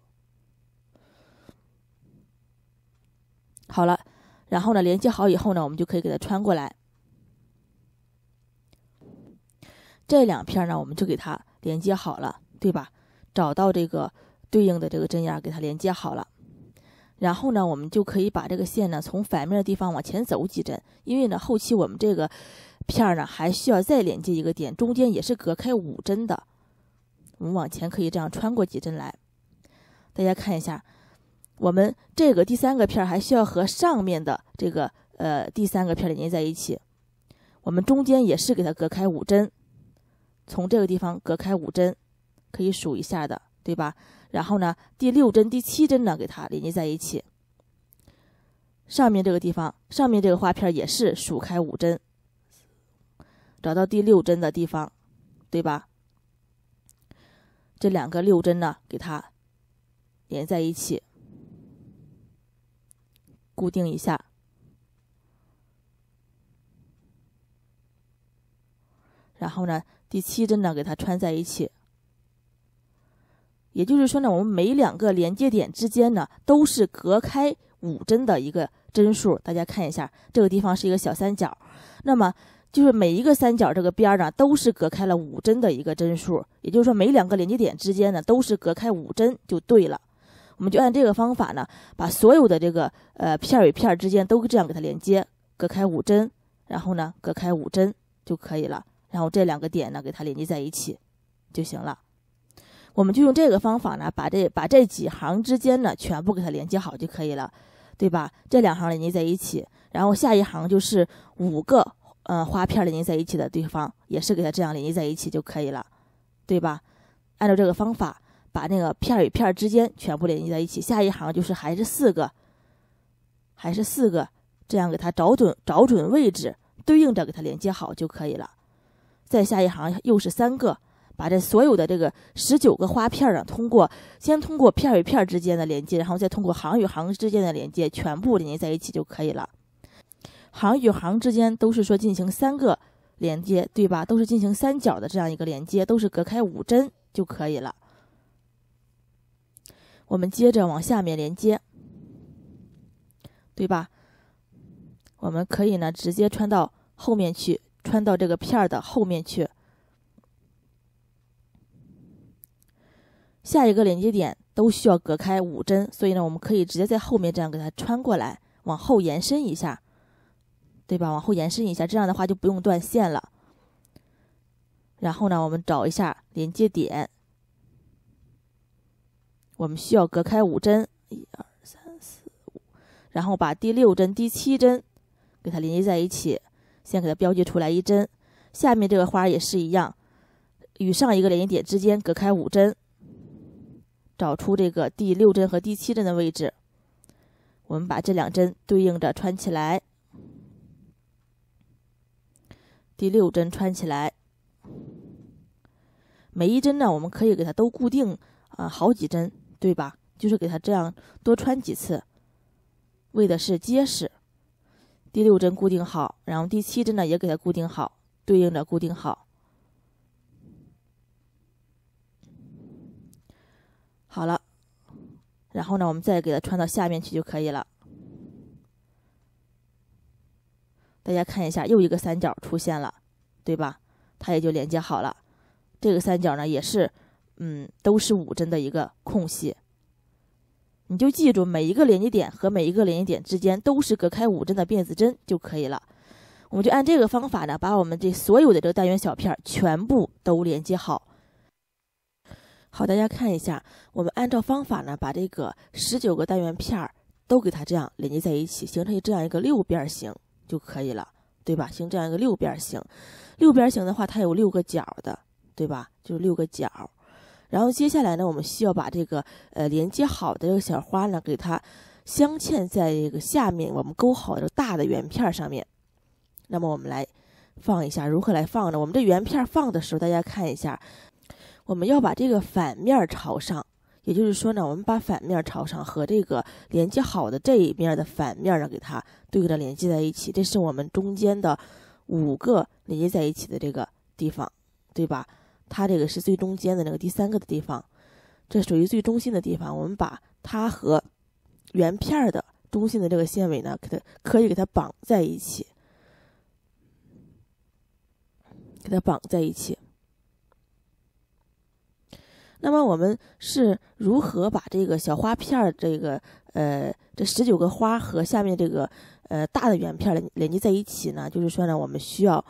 好了，然后呢，连接好以后呢，我们就可以给它穿过来。这两片儿呢，我们就给它连接好了，对吧？找到这个对应的这个针眼，给它连接好了。然后呢，我们就可以把这个线呢，从反面的地方往前走几针，因为呢，后期我们这个片儿呢，还需要再连接一个点，中间也是隔开五针的。我们往前可以这样穿过几针来，大家看一下。我们这个第三个片儿还需要和上面的这个呃第三个片儿连接在一起。我们中间也是给它隔开五针，从这个地方隔开五针，可以数一下的，对吧？然后呢，第六针、第七针呢给它连接在一起。上面这个地方，上面这个花片儿也是数开五针，找到第六针的地方，对吧？这两个六针呢给它连在一起。固定一下，然后呢，第七针呢给它穿在一起。也就是说呢，我们每两个连接点之间呢都是隔开五针的一个针数。大家看一下，这个地方是一个小三角，那么就是每一个三角这个边儿呢都是隔开了五针的一个针数。也就是说，每两个连接点之间呢都是隔开五针就对了。我们就按这个方法呢，把所有的这个呃片儿与片儿之间都这样给它连接，隔开五针，然后呢隔开五针就可以了，然后这两个点呢给它连接在一起就行了。我们就用这个方法呢，把这把这几行之间呢全部给它连接好就可以了，对吧？这两行连接在一起，然后下一行就是五个呃花片儿连接在一起的地方，也是给它这样连接在一起就可以了，对吧？按照这个方法。把那个片儿与片儿之间全部连接在一起，下一行就是还是四个，还是四个，这样给它找准找准位置，对应着给它连接好就可以了。再下一行又是三个，把这所有的这个十九个花片儿啊，通过先通过片儿与片儿之间的连接，然后再通过行与行之间的连接，全部连接在一起就可以了。行与行之间都是说进行三个连接，对吧？都是进行三角的这样一个连接，都是隔开五针就可以了。我们接着往下面连接，对吧？我们可以呢直接穿到后面去，穿到这个片儿的后面去。下一个连接点都需要隔开五针，所以呢我们可以直接在后面这样给它穿过来，往后延伸一下，对吧？往后延伸一下，这样的话就不用断线了。然后呢，我们找一下连接点。我们需要隔开五针，一二三四五，然后把第六针、第七针给它连接在一起，先给它标记出来一针。下面这个花也是一样，与上一个连接点之间隔开五针，找出这个第六针和第七针的位置，我们把这两针对应着穿起来。第六针穿起来，每一针呢，我们可以给它都固定啊，好几针。对吧？就是给它这样多穿几次，为的是结实。第六针固定好，然后第七针呢也给它固定好，对应着固定好。好了，然后呢，我们再给它穿到下面去就可以了。大家看一下，又一个三角出现了，对吧？它也就连接好了。这个三角呢，也是。嗯，都是五针的一个空隙，你就记住每一个连接点和每一个连接点之间都是隔开五针的辫子针就可以了。我们就按这个方法呢，把我们这所有的这个单元小片儿全部都连接好。好，大家看一下，我们按照方法呢，把这个十九个单元片儿都给它这样连接在一起，形成这样一个六边形就可以了，对吧？形这样一个六边形，六边形的话它有六个角的，对吧？就是六个角。然后接下来呢，我们需要把这个呃连接好的这个小花呢，给它镶嵌在这个下面我们勾好的大的圆片上面。那么我们来放一下，如何来放呢？我们这圆片放的时候，大家看一下，我们要把这个反面朝上，也就是说呢，我们把反面朝上和这个连接好的这一面的反面呢，给它对应的连接在一起。这是我们中间的五个连接在一起的这个地方，对吧？它这个是最中间的那个第三个的地方，这属于最中心的地方。我们把它和圆片的中心的这个线尾呢，给它可以给它绑在一起，给它绑在一起。那么我们是如何把这个小花片儿，这个呃这十九个花和下面这个呃大的圆片连连接在一起呢？就是说呢，我们需要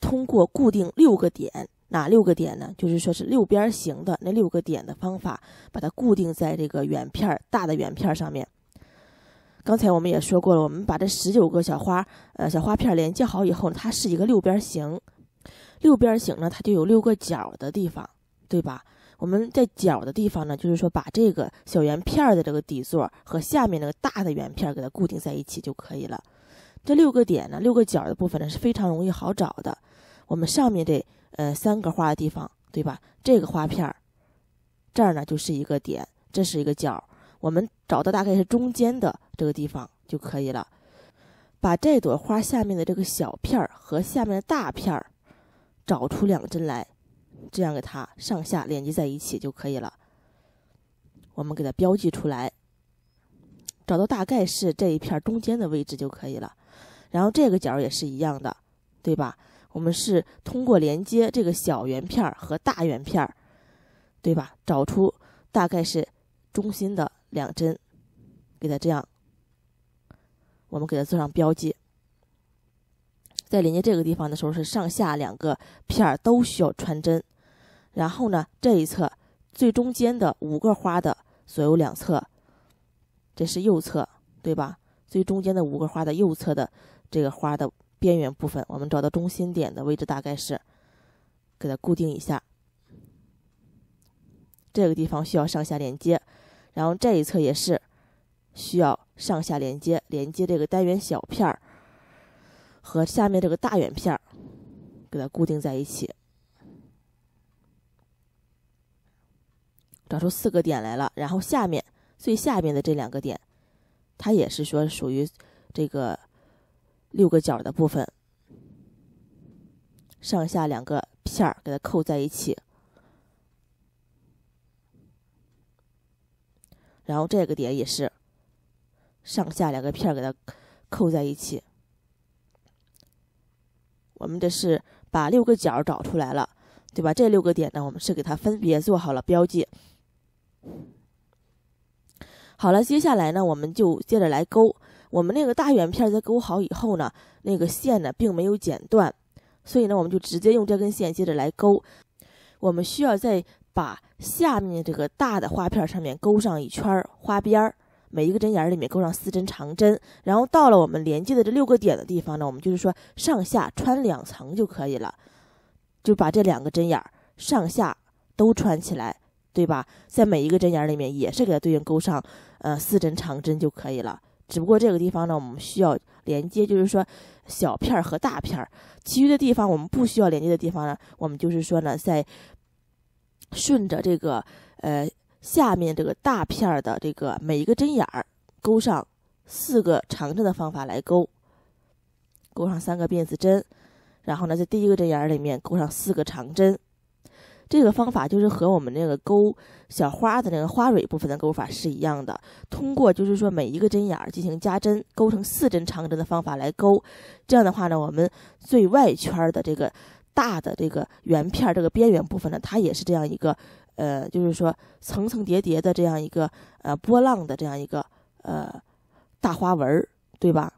通过固定六个点。哪六个点呢？就是说是六边形的那六个点的方法，把它固定在这个圆片儿大的圆片儿上面。刚才我们也说过了，我们把这十九个小花呃小花片连接好以后，它是一个六边形。六边形呢，它就有六个角的地方，对吧？我们在角的地方呢，就是说把这个小圆片的这个底座和下面那个大的圆片给它固定在一起就可以了。这六个点呢，六个角的部分呢是非常容易好找的。我们上面这。呃，三个花的地方，对吧？这个花片儿，这儿呢就是一个点，这是一个角。我们找到大概是中间的这个地方就可以了。把这朵花下面的这个小片儿和下面的大片儿找出两针来，这样给它上下连接在一起就可以了。我们给它标记出来，找到大概是这一片中间的位置就可以了。然后这个角也是一样的，对吧？我们是通过连接这个小圆片儿和大圆片儿，对吧？找出大概是中心的两针，给它这样，我们给它做上标记。在连接这个地方的时候，是上下两个片儿都需要穿针。然后呢，这一侧最中间的五个花的左右两侧，这是右侧，对吧？最中间的五个花的右侧的这个花的。边缘部分，我们找到中心点的位置，大概是给它固定一下。这个地方需要上下连接，然后这一侧也是需要上下连接，连接这个单元小片儿和下面这个大圆片儿，给它固定在一起。找出四个点来了，然后下面最下面的这两个点，它也是说属于这个。六个角的部分，上下两个片儿给它扣在一起，然后这个点也是上下两个片儿给它扣在一起。我们这是把六个角找出来了，对吧？这六个点呢，我们是给它分别做好了标记。好了，接下来呢，我们就接着来勾。我们那个大圆片儿在钩好以后呢，那个线呢并没有剪断，所以呢，我们就直接用这根线接着来钩。我们需要再把下面这个大的花片上面钩上一圈花边儿，每一个针眼里面钩上四针长针。然后到了我们连接的这六个点的地方呢，我们就是说上下穿两层就可以了，就把这两个针眼上下都穿起来，对吧？在每一个针眼里面也是给它对应钩上，呃，四针长针就可以了。只不过这个地方呢，我们需要连接，就是说小片儿和大片儿。其余的地方我们不需要连接的地方呢，我们就是说呢，在顺着这个呃下面这个大片儿的这个每一个针眼儿钩上四个长针的方法来钩，钩上三个辫子针，然后呢，在第一个针眼里面钩上四个长针。这个方法就是和我们那个勾小花的那个花蕊部分的钩法是一样的，通过就是说每一个针眼儿进行加针，钩成四针长针的方法来钩。这样的话呢，我们最外圈的这个大的这个圆片这个边缘部分呢，它也是这样一个，呃，就是说层层叠叠的这样一个呃波浪的这样一个呃大花纹，对吧？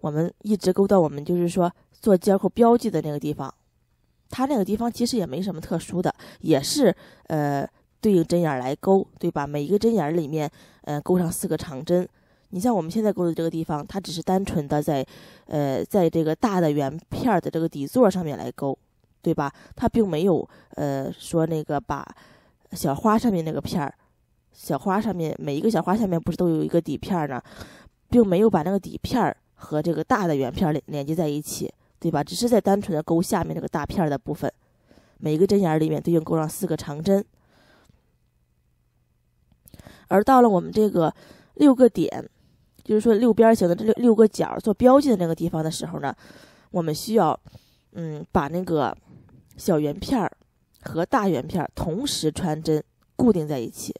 我们一直勾到我们就是说。做接口标记的那个地方，它那个地方其实也没什么特殊的，也是呃对应针眼来勾，对吧？每一个针眼里面，呃，勾上四个长针。你像我们现在勾的这个地方，它只是单纯的在呃在这个大的圆片的这个底座上面来勾，对吧？它并没有呃说那个把小花上面那个片儿，小花上面每一个小花下面不是都有一个底片儿呢，并没有把那个底片儿和这个大的圆片连连接在一起。对吧？只是在单纯的钩下面这个大片儿的部分，每个针眼里面对应钩上四个长针。而到了我们这个六个点，就是说六边形的这六六个角做标记的那个地方的时候呢，我们需要嗯把那个小圆片儿和大圆片儿同时穿针固定在一起。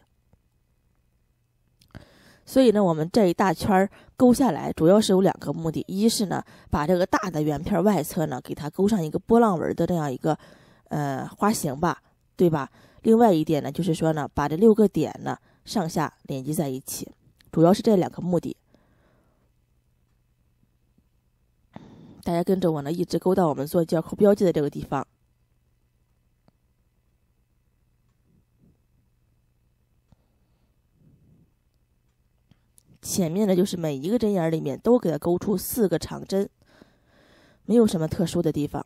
所以呢，我们这一大圈儿勾下来，主要是有两个目的：一是呢，把这个大的圆片外侧呢，给它勾上一个波浪纹的这样一个，呃，花形吧，对吧？另外一点呢，就是说呢，把这六个点呢，上下连接在一起，主要是这两个目的。大家跟着我呢，一直勾到我们做交扣标记的这个地方。前面的就是每一个针眼里面都给它勾出四个长针，没有什么特殊的地方。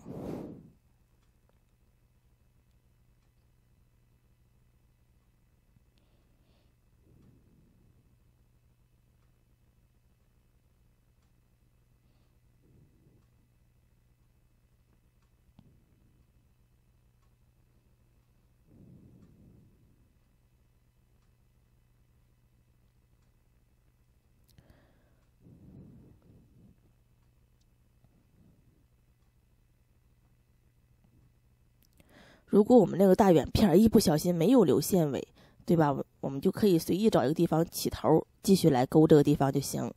如果我们那个大圆片一不小心没有留线尾，对吧？我们就可以随意找一个地方起头，继续来勾这个地方就行。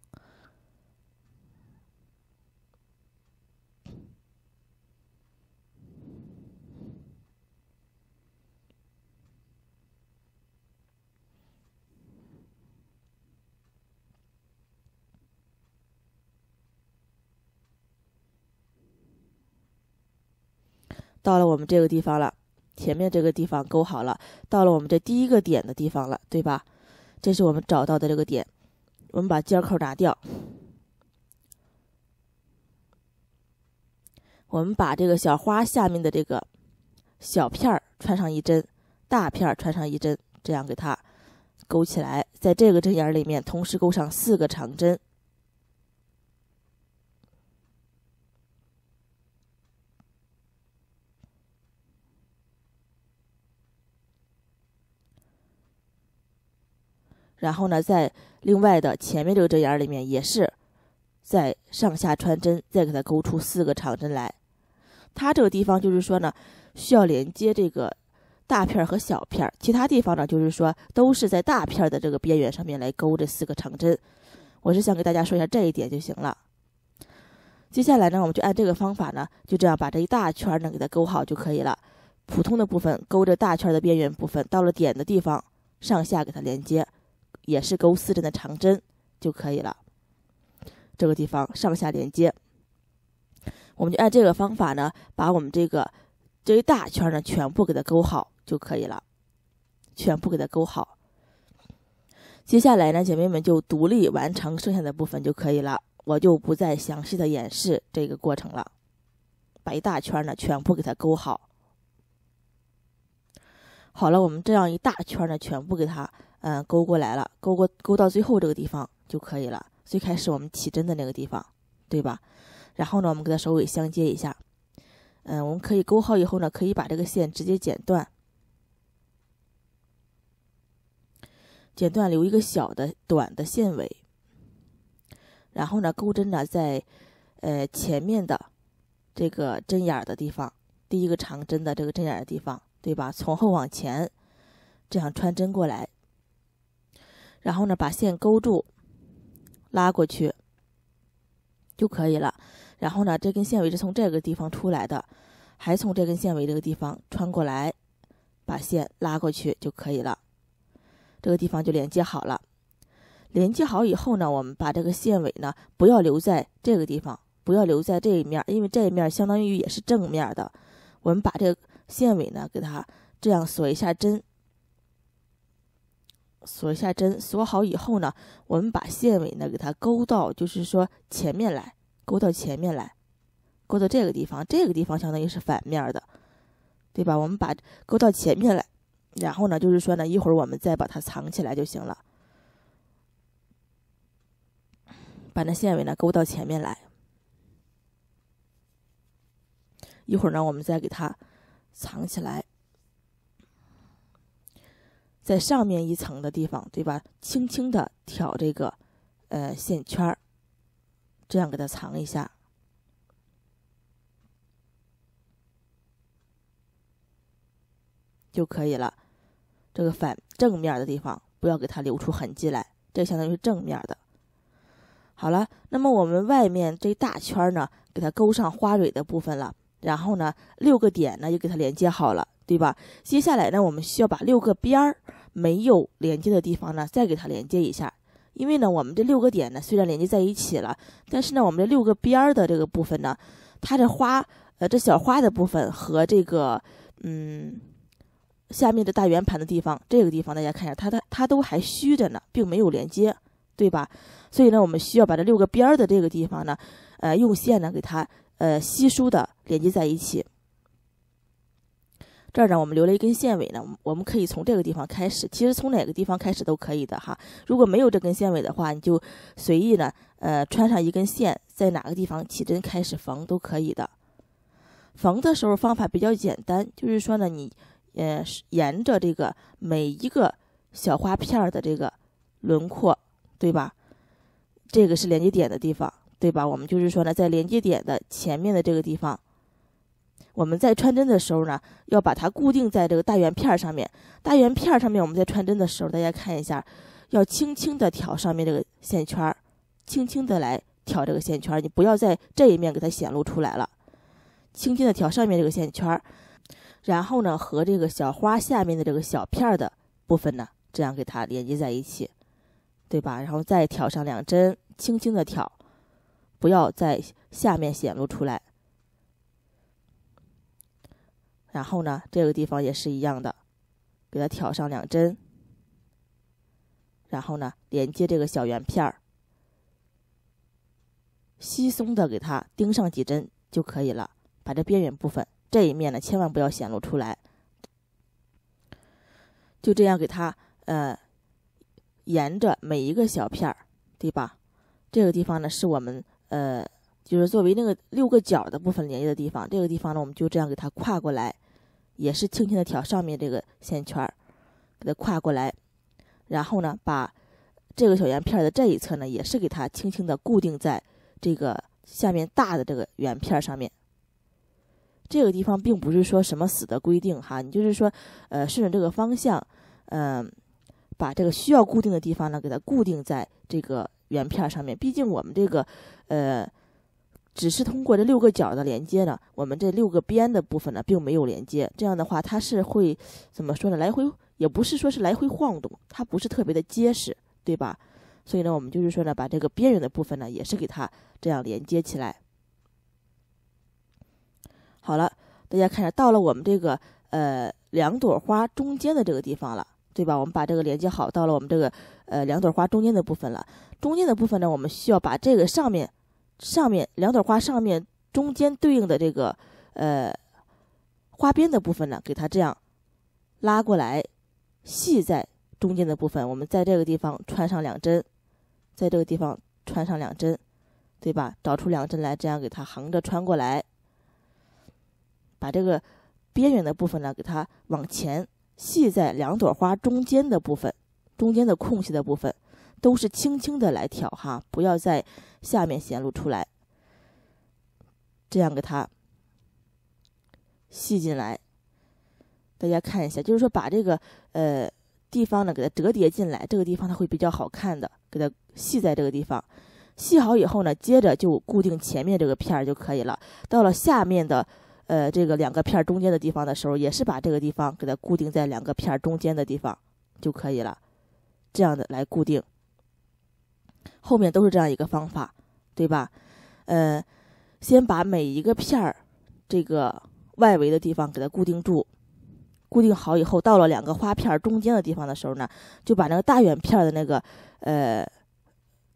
到了我们这个地方了。前面这个地方勾好了，到了我们这第一个点的地方了，对吧？这是我们找到的这个点。我们把尖扣拿掉，我们把这个小花下面的这个小片儿穿上一针，大片儿穿上一针，这样给它勾起来，在这个针眼里面同时勾上四个长针。然后呢，在另外的前面这个针眼里面也是，在上下穿针，再给它勾出四个长针来。它这个地方就是说呢，需要连接这个大片儿和小片儿。其他地方呢，就是说都是在大片儿的这个边缘上面来勾这四个长针。我是想给大家说一下这一点就行了。接下来呢，我们就按这个方法呢，就这样把这一大圈呢给它勾好就可以了。普通的部分勾着大圈的边缘部分，到了点的地方，上下给它连接。也是钩四针的长针就可以了，这个地方上下连接，我们就按这个方法呢，把我们这个这一大圈呢全部给它钩好就可以了，全部给它钩好。接下来呢，姐妹们就独立完成剩下的部分就可以了，我就不再详细的演示这个过程了，把一大圈呢全部给它钩好。好了，我们这样一大圈呢全部给它。嗯，勾过来了，勾过，勾到最后这个地方就可以了。最开始我们起针的那个地方，对吧？然后呢，我们给它首尾相接一下。嗯，我们可以勾好以后呢，可以把这个线直接剪断，剪断留一个小的短的线尾。然后呢，钩针呢，在呃前面的这个针眼的地方，第一个长针的这个针眼的地方，对吧？从后往前这样穿针过来。然后呢，把线勾住，拉过去就可以了。然后呢，这根线尾是从这个地方出来的，还从这根线尾这个地方穿过来，把线拉过去就可以了。这个地方就连接好了。连接好以后呢，我们把这个线尾呢，不要留在这个地方，不要留在这一面，因为这一面相当于也是正面的。我们把这个线尾呢，给它这样锁一下针。锁一下针，锁好以后呢，我们把线尾呢给它勾到，就是说前面来，勾到前面来，勾到这个地方，这个地方相当于是反面的，对吧？我们把勾到前面来，然后呢，就是说呢，一会儿我们再把它藏起来就行了。把那线尾呢勾到前面来，一会儿呢，我们再给它藏起来。在上面一层的地方，对吧？轻轻的挑这个呃线圈儿，这样给它藏一下就可以了。这个反正面的地方不要给它留出痕迹来，这相当于是正面的。好了，那么我们外面这大圈呢，给它勾上花蕊的部分了。然后呢，六个点呢也给它连接好了，对吧？接下来呢，我们需要把六个边儿。没有连接的地方呢，再给它连接一下。因为呢，我们这六个点呢虽然连接在一起了，但是呢，我们这六个边儿的这个部分呢，它的花，呃，这小花的部分和这个，嗯，下面的大圆盘的地方，这个地方大家看一下，它它它都还虚着呢，并没有连接，对吧？所以呢，我们需要把这六个边儿的这个地方呢，呃，用线呢给它，呃，稀疏的连接在一起。这儿呢，我们留了一根线尾呢，我我们可以从这个地方开始，其实从哪个地方开始都可以的哈。如果没有这根线尾的话，你就随意呢，呃，穿上一根线，在哪个地方起针开始缝都可以的。缝的时候方法比较简单，就是说呢，你呃沿着这个每一个小花片的这个轮廓，对吧？这个是连接点的地方，对吧？我们就是说呢，在连接点的前面的这个地方。我们在穿针的时候呢，要把它固定在这个大圆片上面。大圆片上面，我们在穿针的时候，大家看一下，要轻轻的挑上面这个线圈儿，轻轻的来挑这个线圈儿，你不要在这一面给它显露出来了。轻轻的挑上面这个线圈儿，然后呢，和这个小花下面的这个小片的部分呢，这样给它连接在一起，对吧？然后再挑上两针，轻轻的挑，不要在下面显露出来。然后呢，这个地方也是一样的，给它挑上两针。然后呢，连接这个小圆片儿，稀松的给它钉上几针就可以了。把这边缘部分这一面呢，千万不要显露出来。就这样给它，呃，沿着每一个小片儿，对吧？这个地方呢，是我们呃，就是作为那个六个角的部分连接的地方。这个地方呢，我们就这样给它跨过来。也是轻轻的挑上面这个线圈儿，给它跨过来，然后呢，把这个小圆片的这一侧呢，也是给它轻轻的固定在这个下面大的这个圆片上面。这个地方并不是说什么死的规定哈，你就是说，呃，顺着这个方向，嗯，把这个需要固定的地方呢，给它固定在这个圆片上面。毕竟我们这个，呃。只是通过这六个角的连接呢，我们这六个边的部分呢并没有连接，这样的话它是会怎么说呢？来回也不是说是来回晃动，它不是特别的结实，对吧？所以呢，我们就是说呢，把这个边缘的部分呢也是给它这样连接起来。好了，大家看一下，到了我们这个呃两朵花中间的这个地方了，对吧？我们把这个连接好，到了我们这个呃两朵花中间的部分了。中间的部分呢，我们需要把这个上面。上面两朵花上面中间对应的这个，呃，花边的部分呢，给它这样拉过来，系在中间的部分。我们在这个地方穿上两针，在这个地方穿上两针，对吧？找出两针来，这样给它横着穿过来，把这个边缘的部分呢，给它往前系在两朵花中间的部分，中间的空隙的部分。都是轻轻的来挑哈，不要在下面显露出来，这样给它系进来。大家看一下，就是说把这个呃地方呢给它折叠进来，这个地方它会比较好看的，给它系在这个地方。系好以后呢，接着就固定前面这个片儿就可以了。到了下面的呃这个两个片儿中间的地方的时候，也是把这个地方给它固定在两个片儿中间的地方就可以了，这样的来固定。后面都是这样一个方法，对吧？呃，先把每一个片儿这个外围的地方给它固定住，固定好以后，到了两个花片中间的地方的时候呢，就把那个大圆片的那个呃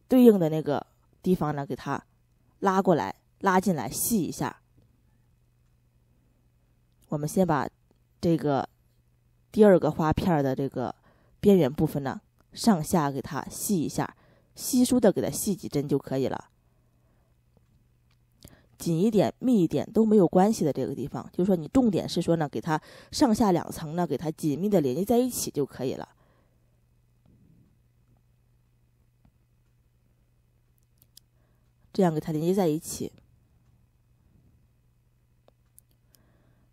对应的那个地方呢，给它拉过来，拉进来，细一下。我们先把这个第二个花片的这个边缘部分呢，上下给它细一下。稀疏的，给它细几针就可以了，紧一点、密一点都没有关系的。这个地方，就是说你重点是说呢，给它上下两层呢，给它紧密的连接在一起就可以了。这样给它连接在一起，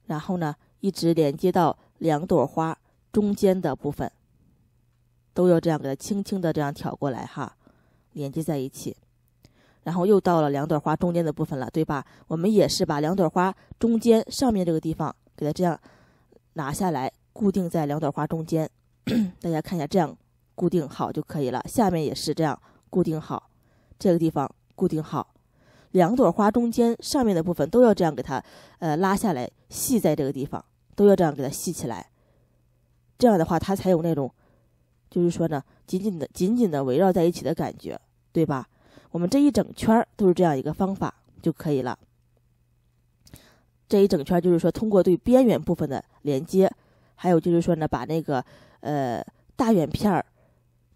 然后呢，一直连接到两朵花中间的部分，都要这样给它轻轻的这样挑过来哈。连接在一起，然后又到了两朵花中间的部分了，对吧？我们也是把两朵花中间上面这个地方给它这样拿下来，固定在两朵花中间。大家看一下，这样固定好就可以了。下面也是这样固定好，这个地方固定好，两朵花中间上面的部分都要这样给它呃拉下来，系在这个地方，都要这样给它系起来。这样的话，它才有那种，就是说呢，紧紧的紧紧的围绕在一起的感觉。对吧？我们这一整圈都是这样一个方法就可以了。这一整圈就是说，通过对边缘部分的连接，还有就是说呢，把那个呃大圆片儿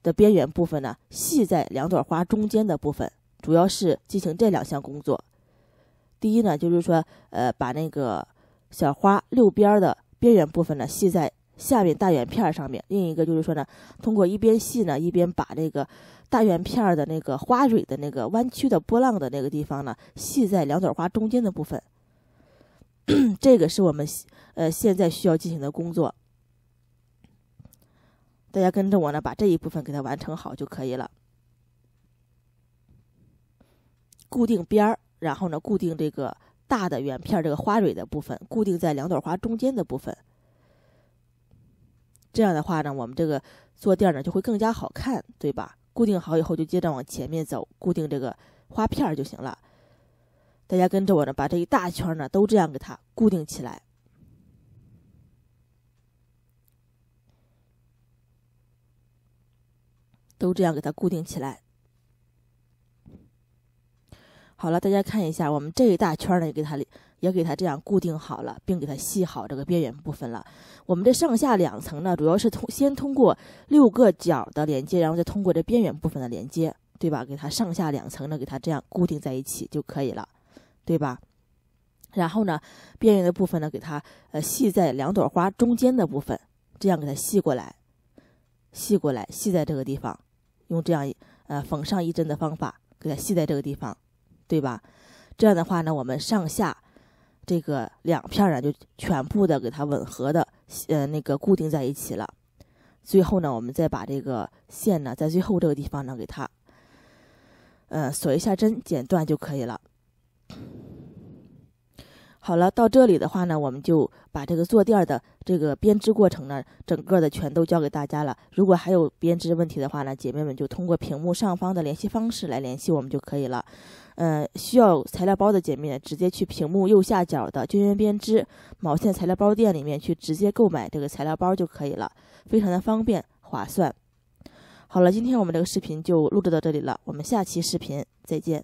的边缘部分呢系在两朵花中间的部分，主要是进行这两项工作。第一呢，就是说呃把那个小花六边的边缘部分呢系在。下面大圆片儿上面，另一个就是说呢，通过一边细呢，一边把那个大圆片儿的那个花蕊的那个弯曲的波浪的那个地方呢，系在两朵花中间的部分。这个是我们呃现在需要进行的工作，大家跟着我呢，把这一部分给它完成好就可以了。固定边儿，然后呢，固定这个大的圆片这个花蕊的部分，固定在两朵花中间的部分。这样的话呢，我们这个坐垫呢就会更加好看，对吧？固定好以后，就接着往前面走，固定这个花片儿就行了。大家跟着我呢，把这一大圈呢都这样给它固定起来，都这样给它固定起来。好了，大家看一下，我们这一大圈呢给它。也给它这样固定好了，并给它系好这个边缘部分了。我们这上下两层呢，主要是通先通过六个角的连接，然后再通过这边缘部分的连接，对吧？给它上下两层呢，给它这样固定在一起就可以了，对吧？然后呢，边缘的部分呢，给它呃系在两朵花中间的部分，这样给它系过来，系过来，系在这个地方，用这样呃缝上一针的方法给它系在这个地方，对吧？这样的话呢，我们上下。这个两片呢，就全部的给它吻合的，呃，那个固定在一起了。最后呢，我们再把这个线呢，在最后这个地方呢，给它，呃，锁一下针，剪断就可以了。好了，到这里的话呢，我们就把这个坐垫的这个编织过程呢，整个的全都教给大家了。如果还有编织问题的话呢，姐妹们就通过屏幕上方的联系方式来联系我们就可以了。呃，需要材料包的姐妹，直接去屏幕右下角的“均匀编织毛线材料包店”里面去直接购买这个材料包就可以了，非常的方便划算。好了，今天我们这个视频就录制到这里了，我们下期视频再见。